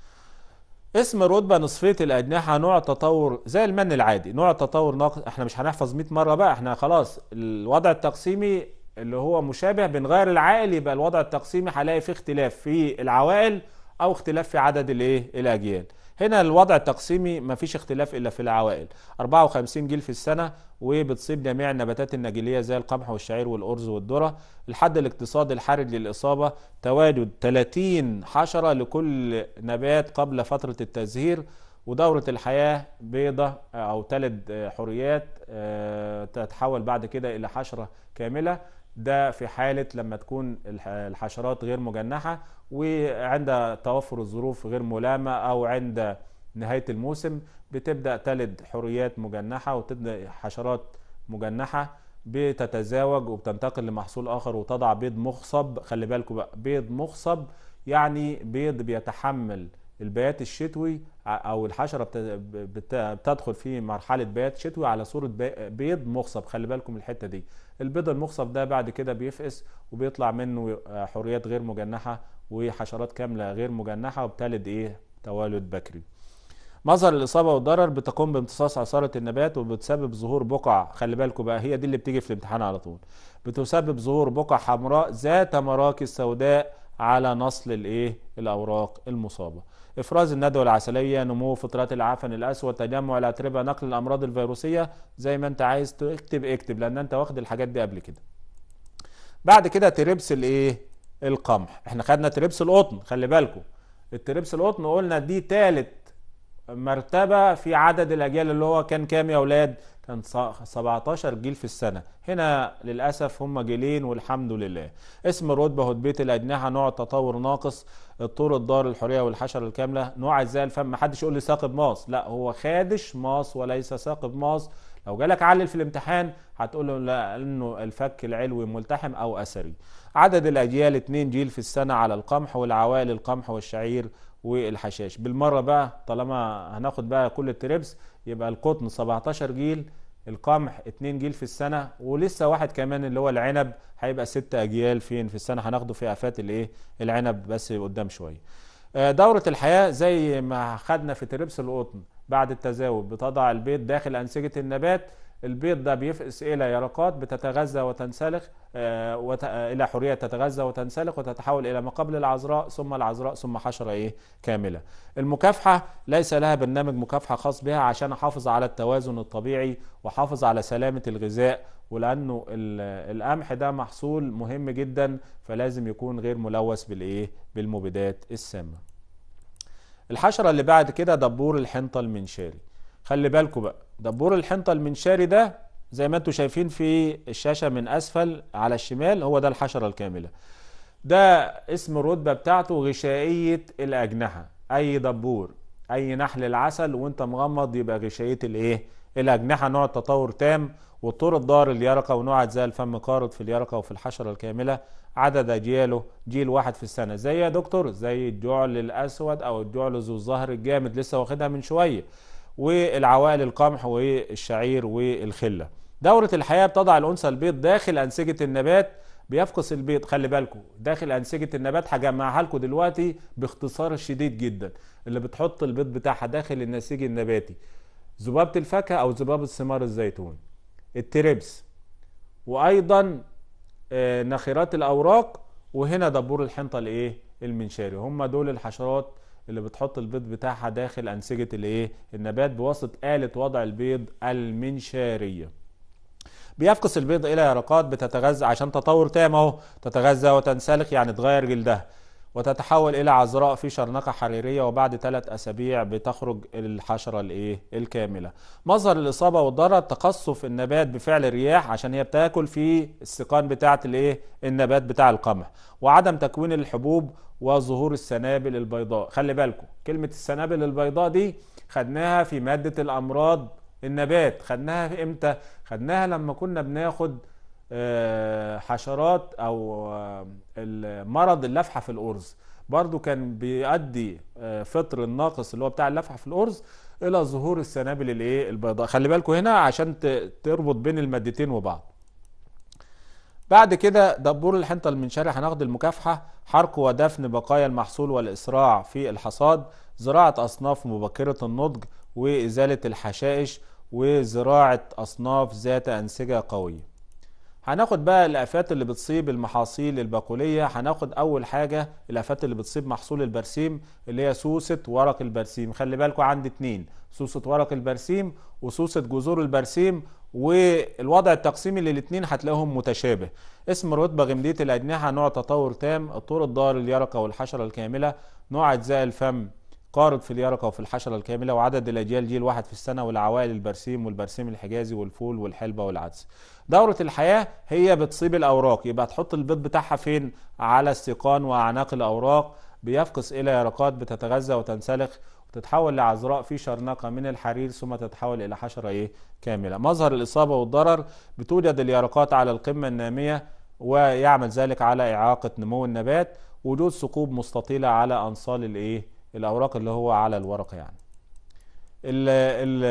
اسم الرتبة نصفية الأجنحة نوع تطور زي المن العادي نوع تطور ناقص احنا مش هنحفظ 100 مرة بقى احنا خلاص الوضع التقسيمي اللي هو مشابه بنغير العائل يبقى الوضع التقسيمي هلاقي فيه اختلاف في العوائل أو اختلاف في عدد الايه الأجيال هنا الوضع التقسيمي مفيش اختلاف الا في العوائل 54 جيل في السنه وبتصيب جميع النباتات النجيليه زي القمح والشعير والارز والذره الحد الاقتصادي الحرج للاصابه تواجد 30 حشره لكل نبات قبل فتره التزهير ودورة الحياة بيضة أو تلد حريات آه، تتحول بعد كده إلى حشرة كاملة ده في حالة لما تكون الحشرات غير مجنحة وعند توفر الظروف غير ملامة أو عند نهاية الموسم بتبدأ تلد حريات مجنحة وتبدأ حشرات مجنحة بتتزاوج وبتنتقل لمحصول آخر وتضع بيض مخصب خلي بالكم بقى بيض مخصب يعني بيض بيتحمل البيات الشتوي او الحشره بتدخل في مرحله بيات شتوي على صوره بيض مخصب خلي بالكم الحته دي البيض المخصب ده بعد كده بيفقس وبيطلع منه حريات غير مجنحه وحشرات كاملة غير مجنحة وبتلد ايه توالد بكري مظهر الإصابة والضرر بتقوم بامتصاص عصارة النبات وبتسبب ظهور بقع خلي بالكم بقى هي دي اللي بتيجي في الامتحان على طول بتسبب ظهور بقع حمراء ذات مراكز سوداء على نصل الايه الاوراق المصابه افراز الندوه العسليه نمو فطرات العفن الاسود تجمع الاتربه نقل الامراض الفيروسيه زي ما انت عايز تكتب اكتب لان انت واخد الحاجات دي قبل كده بعد كده تربس الايه القمح احنا خدنا تربس القطن خلي بالكم التربس القطن قلنا دي تالت مرتبه في عدد الاجيال اللي هو كان كام يا اولاد كان 17 جيل في السنه هنا للاسف هم جيلين والحمد لله اسم الرتبه هدبيه الاجنحه نوع التطور ناقص الطول الدار الحريه والحشره الكامله نوع ازاي الفم محدش يقول لي ساقب ماص لا هو خادش ماص وليس ساقب ماص لو جالك علل في الامتحان هتقول له انه الفك العلوي ملتحم او اثري عدد الاجيال 2 جيل في السنه على القمح والعوائل القمح والشعير والحشاش بالمره بقى طالما هناخد بقى كل التربس يبقى القطن 17 جيل القمح 2 جيل في السنه ولسه واحد كمان اللي هو العنب هيبقى 6 اجيال فين في السنه هناخده في افات الايه العنب بس قدام شويه آه، دوره الحياه زي ما خدنا في تربس القطن بعد التزاوج بتضع البيض داخل أنسجة النبات البيض ده بيفقس إلى يرقات بتتغذى وتنسلخ آه، وت... آه، إلى حرية تتغذى وتنسلخ وتتحول إلى ما قبل العذراء ثم العذراء ثم حشرة إيه كاملة المكافحة ليس لها برنامج مكافحة خاص بها عشان أحافظ على التوازن الطبيعي وأحافظ على سلامة الغذاء ولأنه القمح ده محصول مهم جدا فلازم يكون غير ملوث بالإيه بالمبيدات السامة الحشرة اللي بعد كده دبور الحنطة المنشاري خلي بالكوا بقى دبور الحنطة المنشاري ده زي ما انتم شايفين في الشاشة من أسفل على الشمال هو ده الحشرة الكاملة ده اسم الرتبة بتاعته غشائية الأجنحة أي دبور أي نحل العسل وأنت مغمض يبقى غشائية الإيه؟ الأجنحة نوع التطور تام والطور الدار اليرقة ونوع أجزاء الفم قارض في اليرقة وفي الحشرة الكاملة عدد أجياله جيل واحد في السنة زي يا دكتور زي الجعل الأسود أو الجعل ذو الظهر الجامد لسه واخدها من شوية والعوائل القمح والشعير والخلة دورة الحياة بتضع الأنثى البيض داخل أنسجة النبات بيفقس البيض خلي بالكم داخل انسجه النبات هجمعها لكم دلوقتي باختصار شديد جدا اللي بتحط البيض بتاعها داخل النسيج النباتي ذبابة الفاكهة أو ذباب الثمار الزيتون التربس وأيضا آه، نخيرات الأوراق وهنا دبور الحنطة الإيه المنشاري هم دول الحشرات اللي بتحط البيض بتاعها داخل أنسجة الإيه النبات بواسطة آلة وضع البيض المنشارية بيفقس البيض إلى يرقات بتتغذى عشان تطور تام أهو تتغذى وتنسلخ يعني تغير جلدها وتتحول إلى عذراء في شرنقة حريرية وبعد ثلاث أسابيع بتخرج الحشرة الإيه؟ الكاملة. مظهر الإصابة والضرر تقصف النبات بفعل الرياح عشان هي بتاكل في السقان بتاعة الإيه؟ النبات بتاع القمح. وعدم تكوين الحبوب وظهور السنابل البيضاء. خلي بالكم كلمة السنابل البيضاء دي خدناها في مادة الأمراض النبات، خدناها في إمتى؟ خدناها لما كنا بناخد آه، حشرات او آه، المرض اللفحه في الارز برضو كان بيؤدي آه، فطر الناقص اللي هو بتاع اللفحه في الارز الى ظهور السنابل الايه البيضاء خلي بالكم هنا عشان تربط بين المادتين وبعض بعد كده دبور الحنطة المنشاري هناخد المكافحة حرق ودفن بقايا المحصول والإسراع في الحصاد زراعة أصناف مبكرة النضج وإزالة الحشائش وزراعة أصناف ذات أنسجة قوية هناخد بقى الآفات اللي بتصيب المحاصيل البقولية هناخد أول حاجة الآفات اللي بتصيب محصول البرسيم اللي هي سوسة ورق البرسيم خلي بالكم عندي اتنين سوسة ورق البرسيم وسوسة جذور البرسيم والوضع التقسيمي للاتنين هتلاقيهم متشابه اسم رتبه غمدية الأجنحة نوع تطور تام الطور الضار اليرقة والحشرة الكاملة نوع أجزاء الفم قارض في اليرقة وفي الحشرة الكاملة وعدد الأجيال جيل واحد في السنة والعوائل البرسيم والبرسيم الحجازي والفول والحلبة والعدس دورة الحياة هي بتصيب الأوراق يبقى تحط البيض بتاعها فين على السيقان وأعناق الأوراق بيفقس إلى يرقات بتتغذى وتنسلخ وتتحول لعذراء في شرنقة من الحرير ثم تتحول إلى حشرة إيه كاملة مظهر الإصابة والضرر بتوجد اليرقات على القمة النامية ويعمل ذلك على إعاقة نمو النبات وجود ثقوب مستطيلة على أنصال الإيه الاوراق اللي هو على الورق يعني ال ال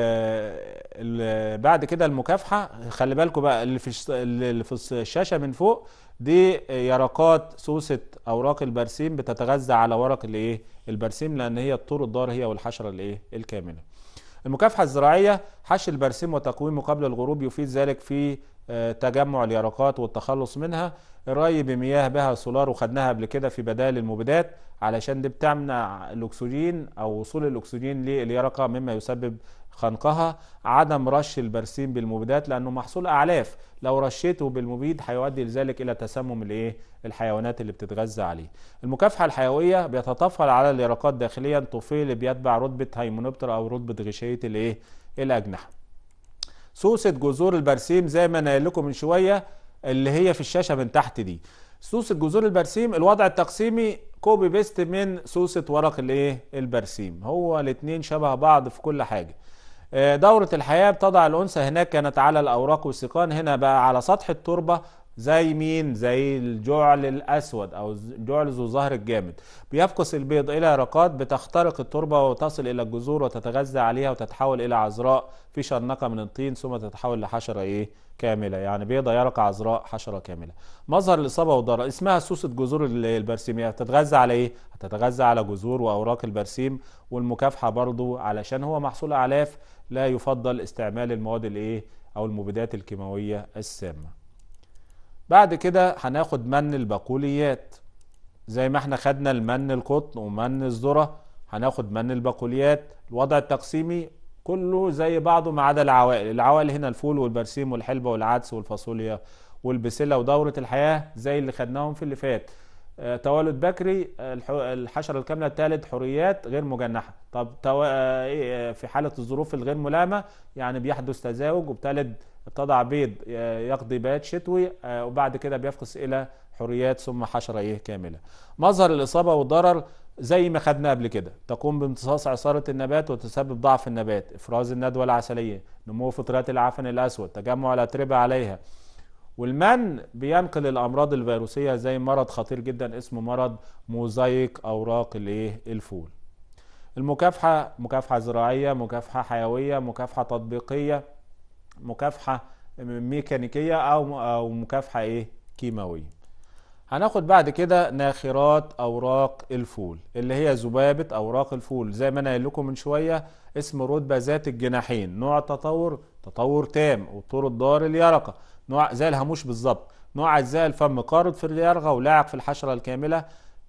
ال بعد كده المكافحه خلي بالكم بقى اللي في اللي في الشاشه من فوق دي يرقات سوسه اوراق البرسيم بتتغذى على ورق الايه البرسيم لان هي الطور الضار هي والحشره الايه الكامله المكافحه الزراعيه حش البرسيم وتقويمه قبل الغروب يفيد ذلك في آه، تجمع اليرقات والتخلص منها ري بمياه بها سولار وخدناها قبل كده في بدائل المبيدات علشان دي بتمنع الاكسجين او وصول الاكسجين لليرقه مما يسبب خنقها عدم رش البرسيم بالمبيدات لانه محصول اعلاف لو رشيته بالمبيد هيؤدي لذلك الى تسمم الايه الحيوانات اللي بتتغذى عليه المكافحه الحيويه بيتطفل على اليرقات داخليا طفيل بيتبع رتبه هيمونوبتر او رتبه غشيه الايه الاجنحه سوسه جذور البرسيم زي ما انا قايل لكم من شويه اللي هي في الشاشه من تحت دي سوسه جذور البرسيم الوضع التقسيمي كوبي بيست من سوسه ورق الايه البرسيم هو الاثنين شبه بعض في كل حاجه آه، دورة الحياة بتضع الأنثى هناك كانت على الأوراق والسيقان هنا بقى على سطح التربة زي مين زي الجعل الأسود أو الجعل ذو ظهر الجامد بيفقس البيض إلى رقاد بتخترق التربة وتصل إلى الجذور وتتغذى عليها وتتحول إلى عذراء في شرنقة من الطين ثم تتحول لحشرة إيه كاملة يعني بيضة يرقى عذراء حشرة كاملة مظهر الإصابة والضرر اسمها سوسة جذور البرسيمية تتغذى على إيه؟ هتتغذى على جذور وأوراق البرسيم والمكافحة برضو علشان هو محصول أعلاف لا يفضل استعمال المواد الإيه أو المبيدات الكيماوية السامة بعد كده هناخد من البقوليات زي ما احنا خدنا المن القطن ومن الذرة هناخد من البقوليات الوضع التقسيمي كله زي بعضه ما عدا العوائل العوائل هنا الفول والبرسيم والحلبة والعدس والفاصوليا والبسلة ودورة الحياة زي اللي خدناهم في اللي فات تولد آه، توالد بكري الحشرة الكاملة الثالث حريات غير مجنحة طب آه، إيه، آه، في حالة الظروف الغير ملائمة يعني بيحدث تزاوج وبتلد بتضع بيض آه، يقضي بيض شتوي آه، وبعد كده بيفقس الى حريات ثم حشره ايه كامله مظهر الاصابه والضرر زي ما خدنا قبل كده تقوم بامتصاص عصارة النبات وتسبب ضعف النبات افراز الندوة العسلية نمو فطرات العفن الاسود تجمع الاتربة عليها والمن بينقل الامراض الفيروسية زي مرض خطير جدا اسمه مرض موزايك اوراق الايه الفول المكافحة مكافحة زراعية مكافحة حيوية مكافحة تطبيقية مكافحه ميكانيكيه او او مكافحه ايه كيماويه هناخد بعد كده ناخرات اوراق الفول اللي هي ذبابه اوراق الفول زي ما انا قايل لكم من شويه اسم رتبه ذات الجناحين نوع تطور تطور تام وطور الدار اليرقه نوع زي الهاموش بالظبط نوع اجزاء الفم قارد في اليرقه ولاعق في الحشره الكامله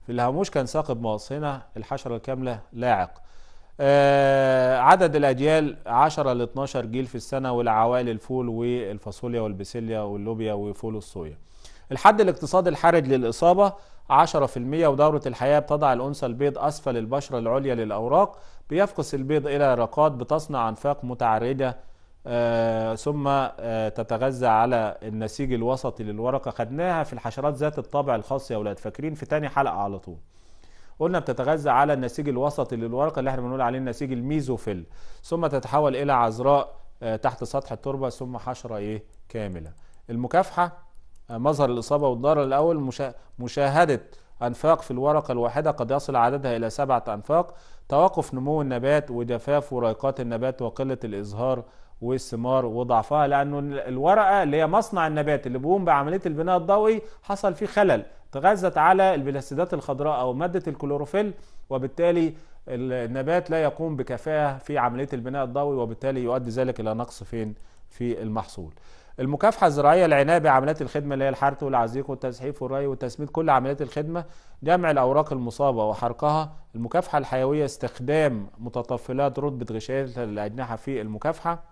في الهاموش كان ثاقب مقص هنا الحشره الكامله لاعق آه، عدد الأجيال 10 ل 12 جيل في السنة والعوائل الفول والفاصوليا والبسيليا واللوبيا وفول الصويا الحد الاقتصادي الحرج للإصابة 10% ودورة الحياة بتضع الأنثى البيض أسفل البشرة العليا للأوراق بيفقس البيض إلى رقات بتصنع أنفاق متعرجة آه ثم آه تتغذى على النسيج الوسطي للورقة خدناها في الحشرات ذات الطابع الخاص يا ولاد فاكرين في تاني حلقة على طول قلنا بتتغذى على النسيج الوسطي للورقه اللي احنا بنقول عليه النسيج الميزوفيل ثم تتحول الى عذراء آه، تحت سطح التربه ثم حشره ايه كامله المكافحه آه، مظهر الاصابه والضرر الاول مشاهده انفاق في الورقه الواحده قد يصل عددها الى سبعه انفاق توقف نمو النبات وجفاف وريقات النبات وقله الازهار والثمار وضعفها لانه الورقه اللي هي مصنع النبات اللي بيقوم بعمليه البناء الضوئي حصل فيه خلل تغذت على البلاستيدات الخضراء أو مادة الكلوروفيل وبالتالي النبات لا يقوم بكفاءة في عملية البناء الضوئي وبالتالي يؤدي ذلك إلى نقص فين في المحصول المكافحه الزراعيه العنايه بعمليات الخدمه اللي هي الحرث والعزيق والتزحيف والري وتسميد كل عمليات الخدمه جمع الاوراق المصابه وحرقها المكافحه الحيويه استخدام متطفلات رتبه غشاء الاجنحه في المكافحه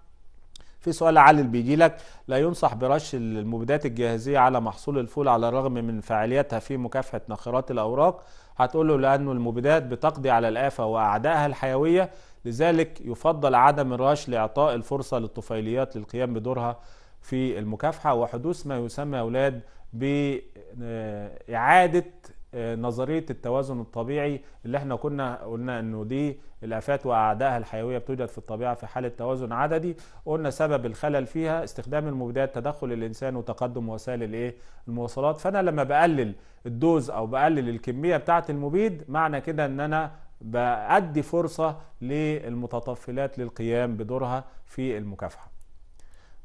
في سؤال اللي بيجي لك لا ينصح برش المبيدات الجاهزيه على محصول الفول على الرغم من فعاليتها في مكافحه نخرات الاوراق هتقول له لأن المبيدات بتقضي على الآفة وأعدائها الحيوية لذلك يفضل عدم الرش لإعطاء الفرصة للطفيليات للقيام بدورها في المكافحة وحدوث ما يسمى أولاد بإعادة آه، نظريه التوازن الطبيعي اللي احنا كنا قلنا انه دي الافات واعدائها الحيويه بتوجد في الطبيعه في حاله توازن عددي قلنا سبب الخلل فيها استخدام المبيدات تدخل الانسان وتقدم وسائل الايه المواصلات فانا لما بقلل الدوز او بقلل الكميه بتاعه المبيد معنى كده ان انا بأدي فرصة للمتطفلات للقيام بدورها في المكافحة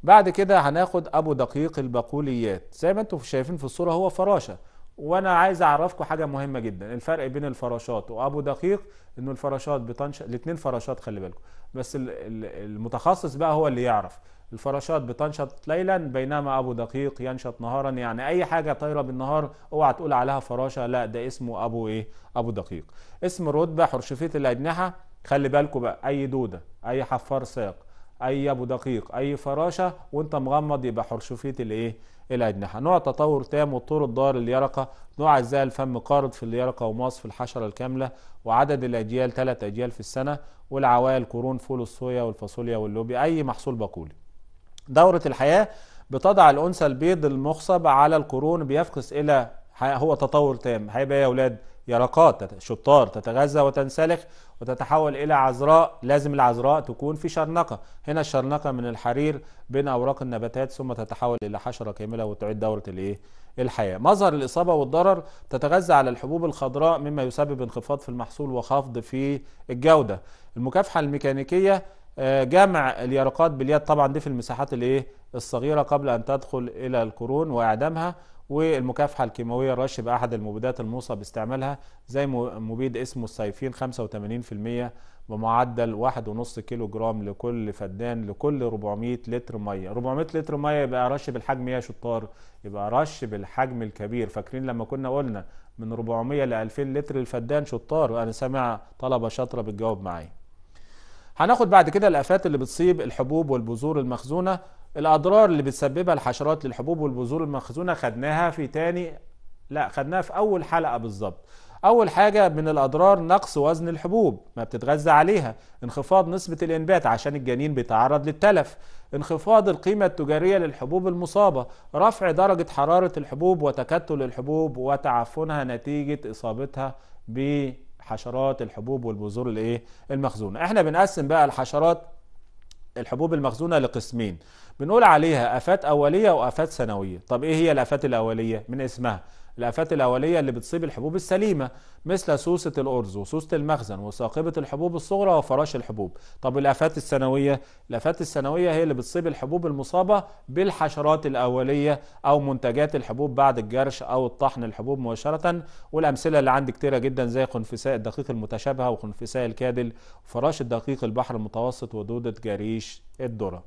بعد كده هناخد أبو دقيق البقوليات زي ما انتم شايفين في الصورة هو فراشة وانا عايز اعرفكم حاجه مهمه جدا الفرق بين الفراشات وابو دقيق انه الفراشات بطنشه الاثنين فراشات خلي بالكم بس المتخصص بقى هو اللي يعرف الفراشات بتنشط ليلا بينما ابو دقيق ينشط نهارا يعني اي حاجه طايره بالنهار اوعى تقول عليها فراشه لا ده اسمه ابو ايه ابو دقيق اسم الرتبه حرشفيه الاجنحه خلي بالكم بقى اي دوده اي حفار ساق اي ابو دقيق اي فراشه وانت مغمض يبقى حرشفيه الايه الاجنحه نوع تطور تام والطور الضار اليرقه نوع اعزاء الفم قارض في اليرقه وماص في الحشره الكامله وعدد الاجيال ثلاث اجيال في السنه والعوائل كورون فول الصويا والفاصوليا واللوبيا اي محصول بقولي دوره الحياه بتضع الانثى البيض المخصب على القرون بيفقس الى هو تطور تام هيبقى يا اولاد يرقات شطار تتغذى وتنسلخ وتتحول إلى عذراء لازم العذراء تكون في شرنقة هنا الشرنقة من الحرير بين أوراق النباتات ثم تتحول إلى حشرة كاملة وتعيد دورة الإيه؟ الحياة مظهر الإصابة والضرر تتغذى على الحبوب الخضراء مما يسبب انخفاض في المحصول وخفض في الجودة المكافحة الميكانيكية آه، جمع اليرقات باليد طبعا دي في المساحات الايه الصغيره قبل ان تدخل الى القرون واعدامها والمكافحه الكيماويه الرش بأحد المبيدات الموصى باستعمالها زي مبيد اسمه السيفين 85% بمعدل 1.5 كيلو جرام لكل فدان لكل 400 لتر ميه 400 لتر ميه يبقى رش بالحجم يا شطار يبقى رش بالحجم الكبير فاكرين لما كنا قلنا من 400 ل 2000 لتر الفدان شطار انا سامع طلبه شاطره بتجاوب معايا هناخد بعد كده الافات اللي بتصيب الحبوب والبذور المخزونه الاضرار اللي بتسببها الحشرات للحبوب والبذور المخزونه خدناها في تاني لا خدناها في اول حلقه بالظبط اول حاجه من الاضرار نقص وزن الحبوب ما بتتغذى عليها انخفاض نسبه الانبات عشان الجنين بيتعرض للتلف انخفاض القيمه التجاريه للحبوب المصابه رفع درجه حراره الحبوب وتكتل الحبوب وتعفنها نتيجه اصابتها ب حشرات الحبوب والبذور الايه المخزونه احنا بنقسم بقى الحشرات الحبوب المخزونة لقسمين بنقول عليها آفات أولية وآفات سنوية طب إيه هي الآفات الأولية من اسمها الآفات الأولية اللي بتصيب الحبوب السليمة مثل سوسة الأرز وسوسة المخزن وثاقبة الحبوب الصغرى وفراش الحبوب طب الآفات السنوية الآفات السنوية هي اللي بتصيب الحبوب المصابة بالحشرات الأولية أو منتجات الحبوب بعد الجرش أو الطحن الحبوب مباشرة والأمثلة اللي عندي كتيرة جدا زي خنفساء الدقيق المتشابهة وخنفساء الكادل وفراش الدقيق البحر المتوسط ودودة جريش الذرة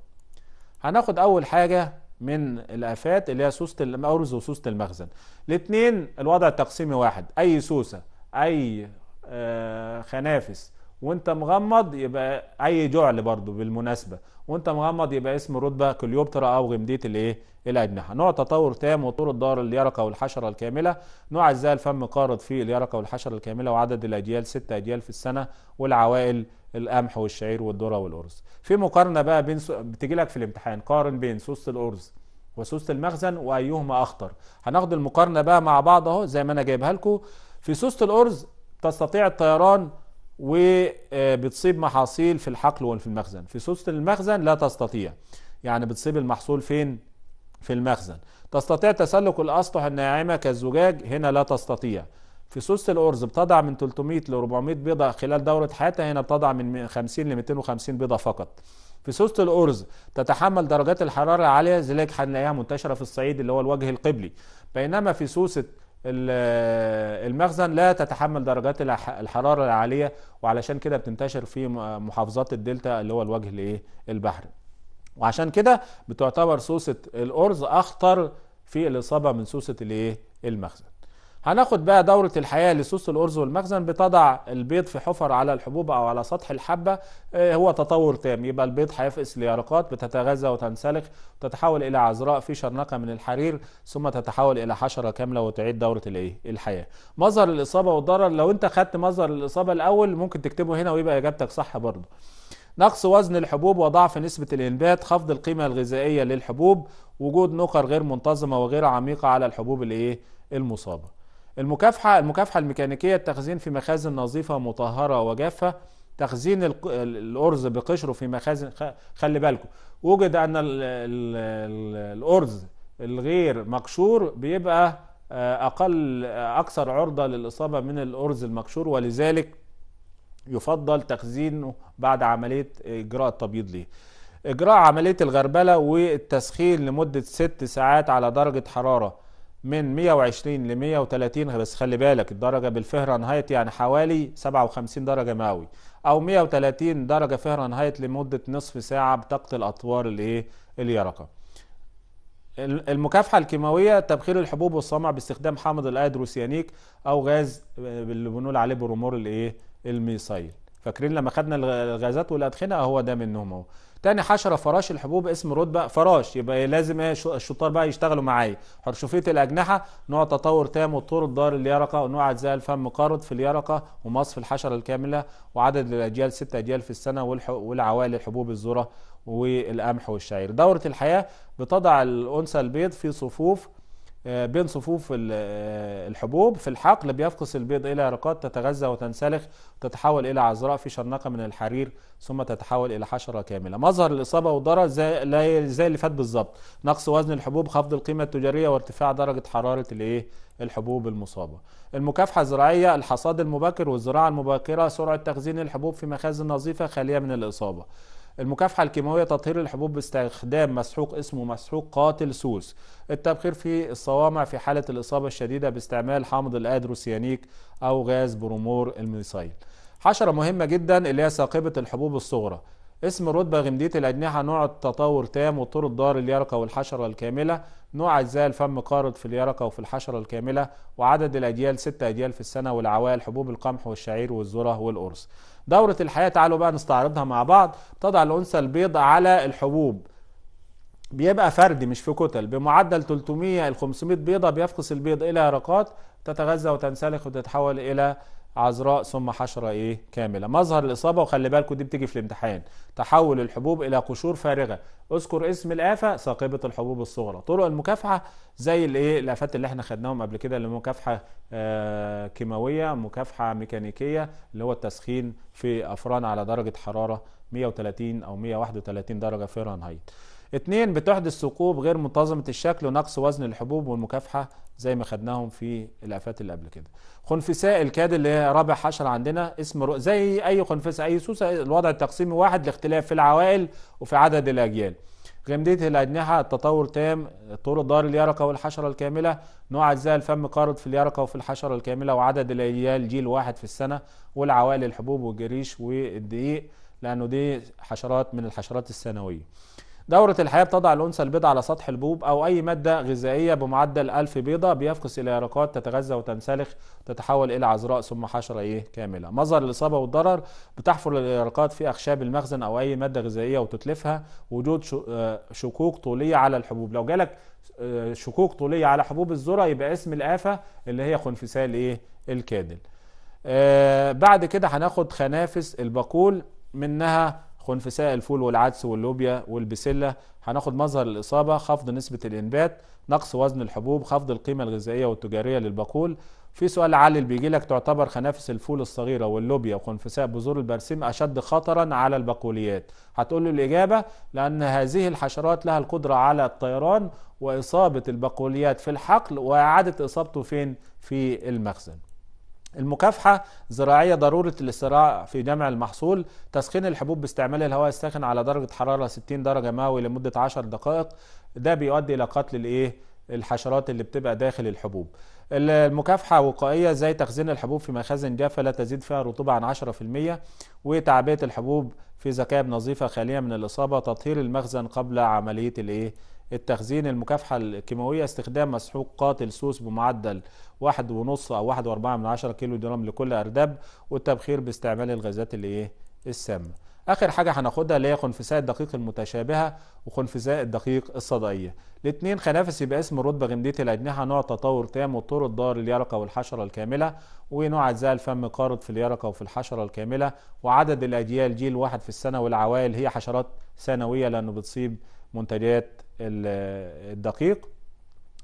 هناخد أول حاجة من الافات اللي هي سوسه الارز وسوسه المخزن الاثنين الوضع التقسيمي واحد اي سوسه اي آه، خنافس وانت مغمض يبقى اي جعل برضو بالمناسبه وانت مغمض يبقى اسم رتبه كليوبترا او غمديه الايه الاجنحه نوع تطور تام وطول الدار اليرقه والحشره الكامله نوع ازاي الفم قارض في اليرقه والحشره الكامله وعدد الاجيال ست اجيال في السنه والعوائل القمح والشعير والذره والارز في مقارنه بقى بين سو... بتجي لك في الامتحان قارن بين سوس الارز وسوسه المخزن وايهما اخطر هناخد المقارنه بقى مع بعض اهو زي ما انا جايبها لكم في سوسه الارز تستطيع الطيران وبتصيب آه، محاصيل في الحقل وفي المخزن في سوسه المخزن لا تستطيع يعني بتصيب المحصول فين في المخزن تستطيع تسلق الاسطح الناعمه كالزجاج هنا لا تستطيع في سوسة الأرز بتضع من 300 ل 400 بيضة خلال دورة حياتها هنا بتضع من 50 ل 250 بيضة فقط في سوسة الأرز تتحمل درجات الحرارة العالية لذلك هنلاقيها منتشرة في الصعيد اللي هو الوجه القبلي بينما في سوسة المخزن لا تتحمل درجات الحرارة العالية وعلشان كده بتنتشر في محافظات الدلتا اللي هو الوجه الايه البحري وعشان كده بتعتبر سوسة الأرز أخطر في الإصابة من سوسة الايه المخزن هناخد بقى دورة الحياة لصوص الأرز والمخزن بتضع البيض في حفر على الحبوب أو على سطح الحبة إيه، هو تطور تام يبقى البيض هيفقس ليرقات بتتغذى وتنسلخ وتتحول إلى عذراء في شرنقة من الحرير ثم تتحول إلى حشرة كاملة وتعيد دورة الإيه الحياة مظهر الإصابة والضرر لو أنت خدت مظهر الإصابة الأول ممكن تكتبه هنا ويبقى إجابتك صح برضه نقص وزن الحبوب وضعف نسبة الإنبات خفض القيمة الغذائية للحبوب وجود نقر غير منتظمة وغير عميقة على الحبوب الإيه المصابة المكافحة المكافحة الميكانيكية التخزين في مخازن نظيفة مطهرة وجافة تخزين الأرز بقشره في مخازن خلي بالكم وجد أن الأرز الغير مقشور بيبقى آه، أقل أكثر عرضة للإصابة من الأرز المقشور ولذلك يفضل تخزينه بعد عملية إجراء التبييض ليه إجراء عملية الغربلة والتسخين لمدة 6 ساعات على درجة حرارة من 120 ل 130 بس خلي بالك الدرجة بالفهرنهايت يعني حوالي 57 درجة مئوي أو 130 درجة فهرنهايت لمدة نصف ساعة بطاقة الأطوار الإيه اليرقة. المكافحة الكيماوية تبخير الحبوب والصمع باستخدام حامض الأيدروسيانيك أو غاز آه، اللي بنقول عليه برومور الإيه الميصيل. فاكرين لما خدنا الغازات والادخنه هو ده منهم اهو تاني حشره فراش الحبوب اسم رتبه فراش يبقى لازم ايه الشطار بقى يشتغلوا معايا حرشوفيه الاجنحه نوع تطور تام والطور الضار اليرقه ونوع اجزاء الفم قارض في اليرقه ومصف الحشره الكامله وعدد الاجيال ست اجيال في السنه والعوائل الحبوب الذره والقمح والشعير دوره الحياه بتضع الانثى البيض في صفوف آه، بين صفوف آه، الحبوب في الحقل بيفقس البيض إلى رقاط تتغذى وتنسلخ وتتحول إلى عذراء في شرنقة من الحرير ثم تتحول إلى حشرة كاملة مظهر الإصابة والضرر زي, زي اللي فات بالظبط نقص وزن الحبوب خفض القيمة التجارية وارتفاع درجة حرارة الإيه؟ الحبوب المصابة المكافحة الزراعية الحصاد المبكر والزراعة المبكرة سرعة تخزين الحبوب في مخازن نظيفة خالية من الإصابة المكافحة الكيماوية تطهير الحبوب باستخدام مسحوق اسمه مسحوق قاتل سوس التبخير في الصوامع في حالة الإصابة الشديدة باستعمال حامض الأدروسيانيك أو غاز برومور الميثايل حشرة مهمة جدا اللي هي ثاقبة الحبوب الصغرى اسم رتبة غمدية الأجنحة نوع التطور تام وطول الدار اليرقة والحشرة الكاملة نوع أجزاء الفم قارض في اليرقة وفي الحشرة الكاملة وعدد الأجيال ست أجيال في السنة والعوائل حبوب القمح والشعير والذرة والقرص دورة الحياة تعالوا بقى نستعرضها مع بعض تضع الأنثى البيض على الحبوب بيبقى فردي مش في كتل بمعدل 300 ل 500 بيضة بيفقس البيض إلى رقات تتغذى وتنسلخ وتتحول إلى عذراء ثم حشرة ايه كاملة مظهر الإصابة وخلي بالكم دي بتيجي في الامتحان تحول الحبوب إلى قشور فارغة اذكر اسم الآفة ثاقبة الحبوب الصغرى طرق المكافحة زي الايه الآفات اللي احنا خدناهم قبل كده اللي مكافحة آه كيماوية مكافحة ميكانيكية اللي هو التسخين في أفران على درجة حرارة 130 أو 131 درجة فهرنهايت اتنين بتحدث ثقوب غير منتظمة الشكل ونقص وزن الحبوب والمكافحة زي ما خدناهم في الافات اللي قبل كده خنفساء الكاد اللي هي رابع حشر عندنا اسم رو... زي اي خنفساء اي سوسه الوضع التقسيمي واحد لاختلاف في العوائل وفي عدد الاجيال غمدية الأجنحة التطور تام طول الدار اليرقة والحشرة الكاملة نوع أجزاء الفم قارض في اليرقة وفي الحشرة الكاملة وعدد الأجيال جيل واحد في السنة والعوائل الحبوب والجريش والدقيق لأنه دي حشرات من الحشرات السنوية دورة الحياة بتضع الأنثى البيضة على سطح البوب أو أي مادة غذائية بمعدل 1000 بيضة بيفقس إلى يرقات تتغذى وتنسلخ تتحول إلى عذراء ثم حشرة إيه كاملة مظهر الإصابة والضرر بتحفر اليرقات في أخشاب المخزن أو أي مادة غذائية وتتلفها وجود آه، شكوك طولية على الحبوب لو جالك آه، شكوك طولية على حبوب الذرة يبقى اسم الآفة اللي هي خنفسال إيه الكادل آه، بعد كده هناخد خنافس البقول منها خنفساء الفول والعدس واللوبيا والبسلة هناخد مظهر الإصابة خفض نسبة الإنبات نقص وزن الحبوب خفض القيمة الغذائية والتجارية للبقول في سؤال عالي اللي بيجي لك تعتبر خنافس الفول الصغيرة واللوبيا وخنفساء بذور البرسيم أشد خطرا على البقوليات هتقول له الإجابة لأن هذه الحشرات لها القدرة على الطيران وإصابة البقوليات في الحقل وإعادة إصابته فين في المخزن المكافحة زراعية ضرورة الاستراع في جمع المحصول تسخين الحبوب باستعمال الهواء الساخن على درجة حرارة 60 درجة مئوية لمدة 10 دقائق ده بيؤدي إلى قتل الإيه؟ الحشرات اللي بتبقى داخل الحبوب المكافحة وقائية زي تخزين الحبوب في مخازن جافة لا تزيد فيها رطوبة عن 10% وتعبئة الحبوب في زكاب نظيفة خالية من الإصابة تطهير المخزن قبل عملية الإيه؟ التخزين المكافحة الكيماوية استخدام مسحوق قاتل سوس بمعدل 1.5 أو 1.4 كيلو جرام لكل أرداب والتبخير باستعمال الغازات الإيه السامة اخر حاجه هناخدها اللي هي خنفساء الدقيق المتشابهه وخنفساء الدقيق الصدائيه الاثنين خنافس يبقى اسم رتبه غمديه الاجنحه نوع تطور تام والطور الدار اليرقه والحشره الكامله ونوع اجزاء الفم قارض في اليرقه وفي الحشره الكامله وعدد الاجيال جيل واحد في السنه والعوائل هي حشرات سنويه لانه بتصيب منتجات الدقيق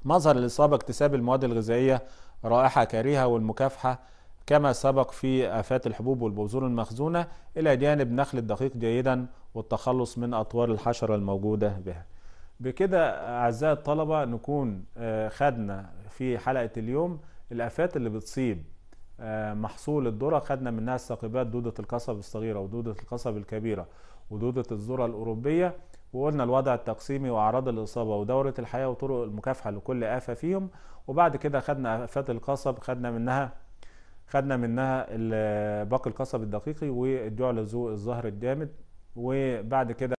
مظهر الإصابة اكتساب المواد الغذائية رائحة كريهة والمكافحة كما سبق في آفات الحبوب والبذور المخزونة إلى جانب نخل الدقيق جيدا والتخلص من أطوار الحشرة الموجودة بها بكده أعزائي الطلبة نكون آه، خدنا في حلقة اليوم الآفات اللي بتصيب آه، محصول الذرة خدنا منها الثقبات دودة القصب الصغيرة ودودة القصب الكبيرة ودودة الذرة الأوروبية وقلنا الوضع التقسيمي واعراض الاصابه ودوره الحياه وطرق المكافحه لكل افه فيهم وبعد كده خدنا افات القصب خدنا منها خدنا منها باقي القصب الدقيقي والجعل ذو الظهر الجامد وبعد كده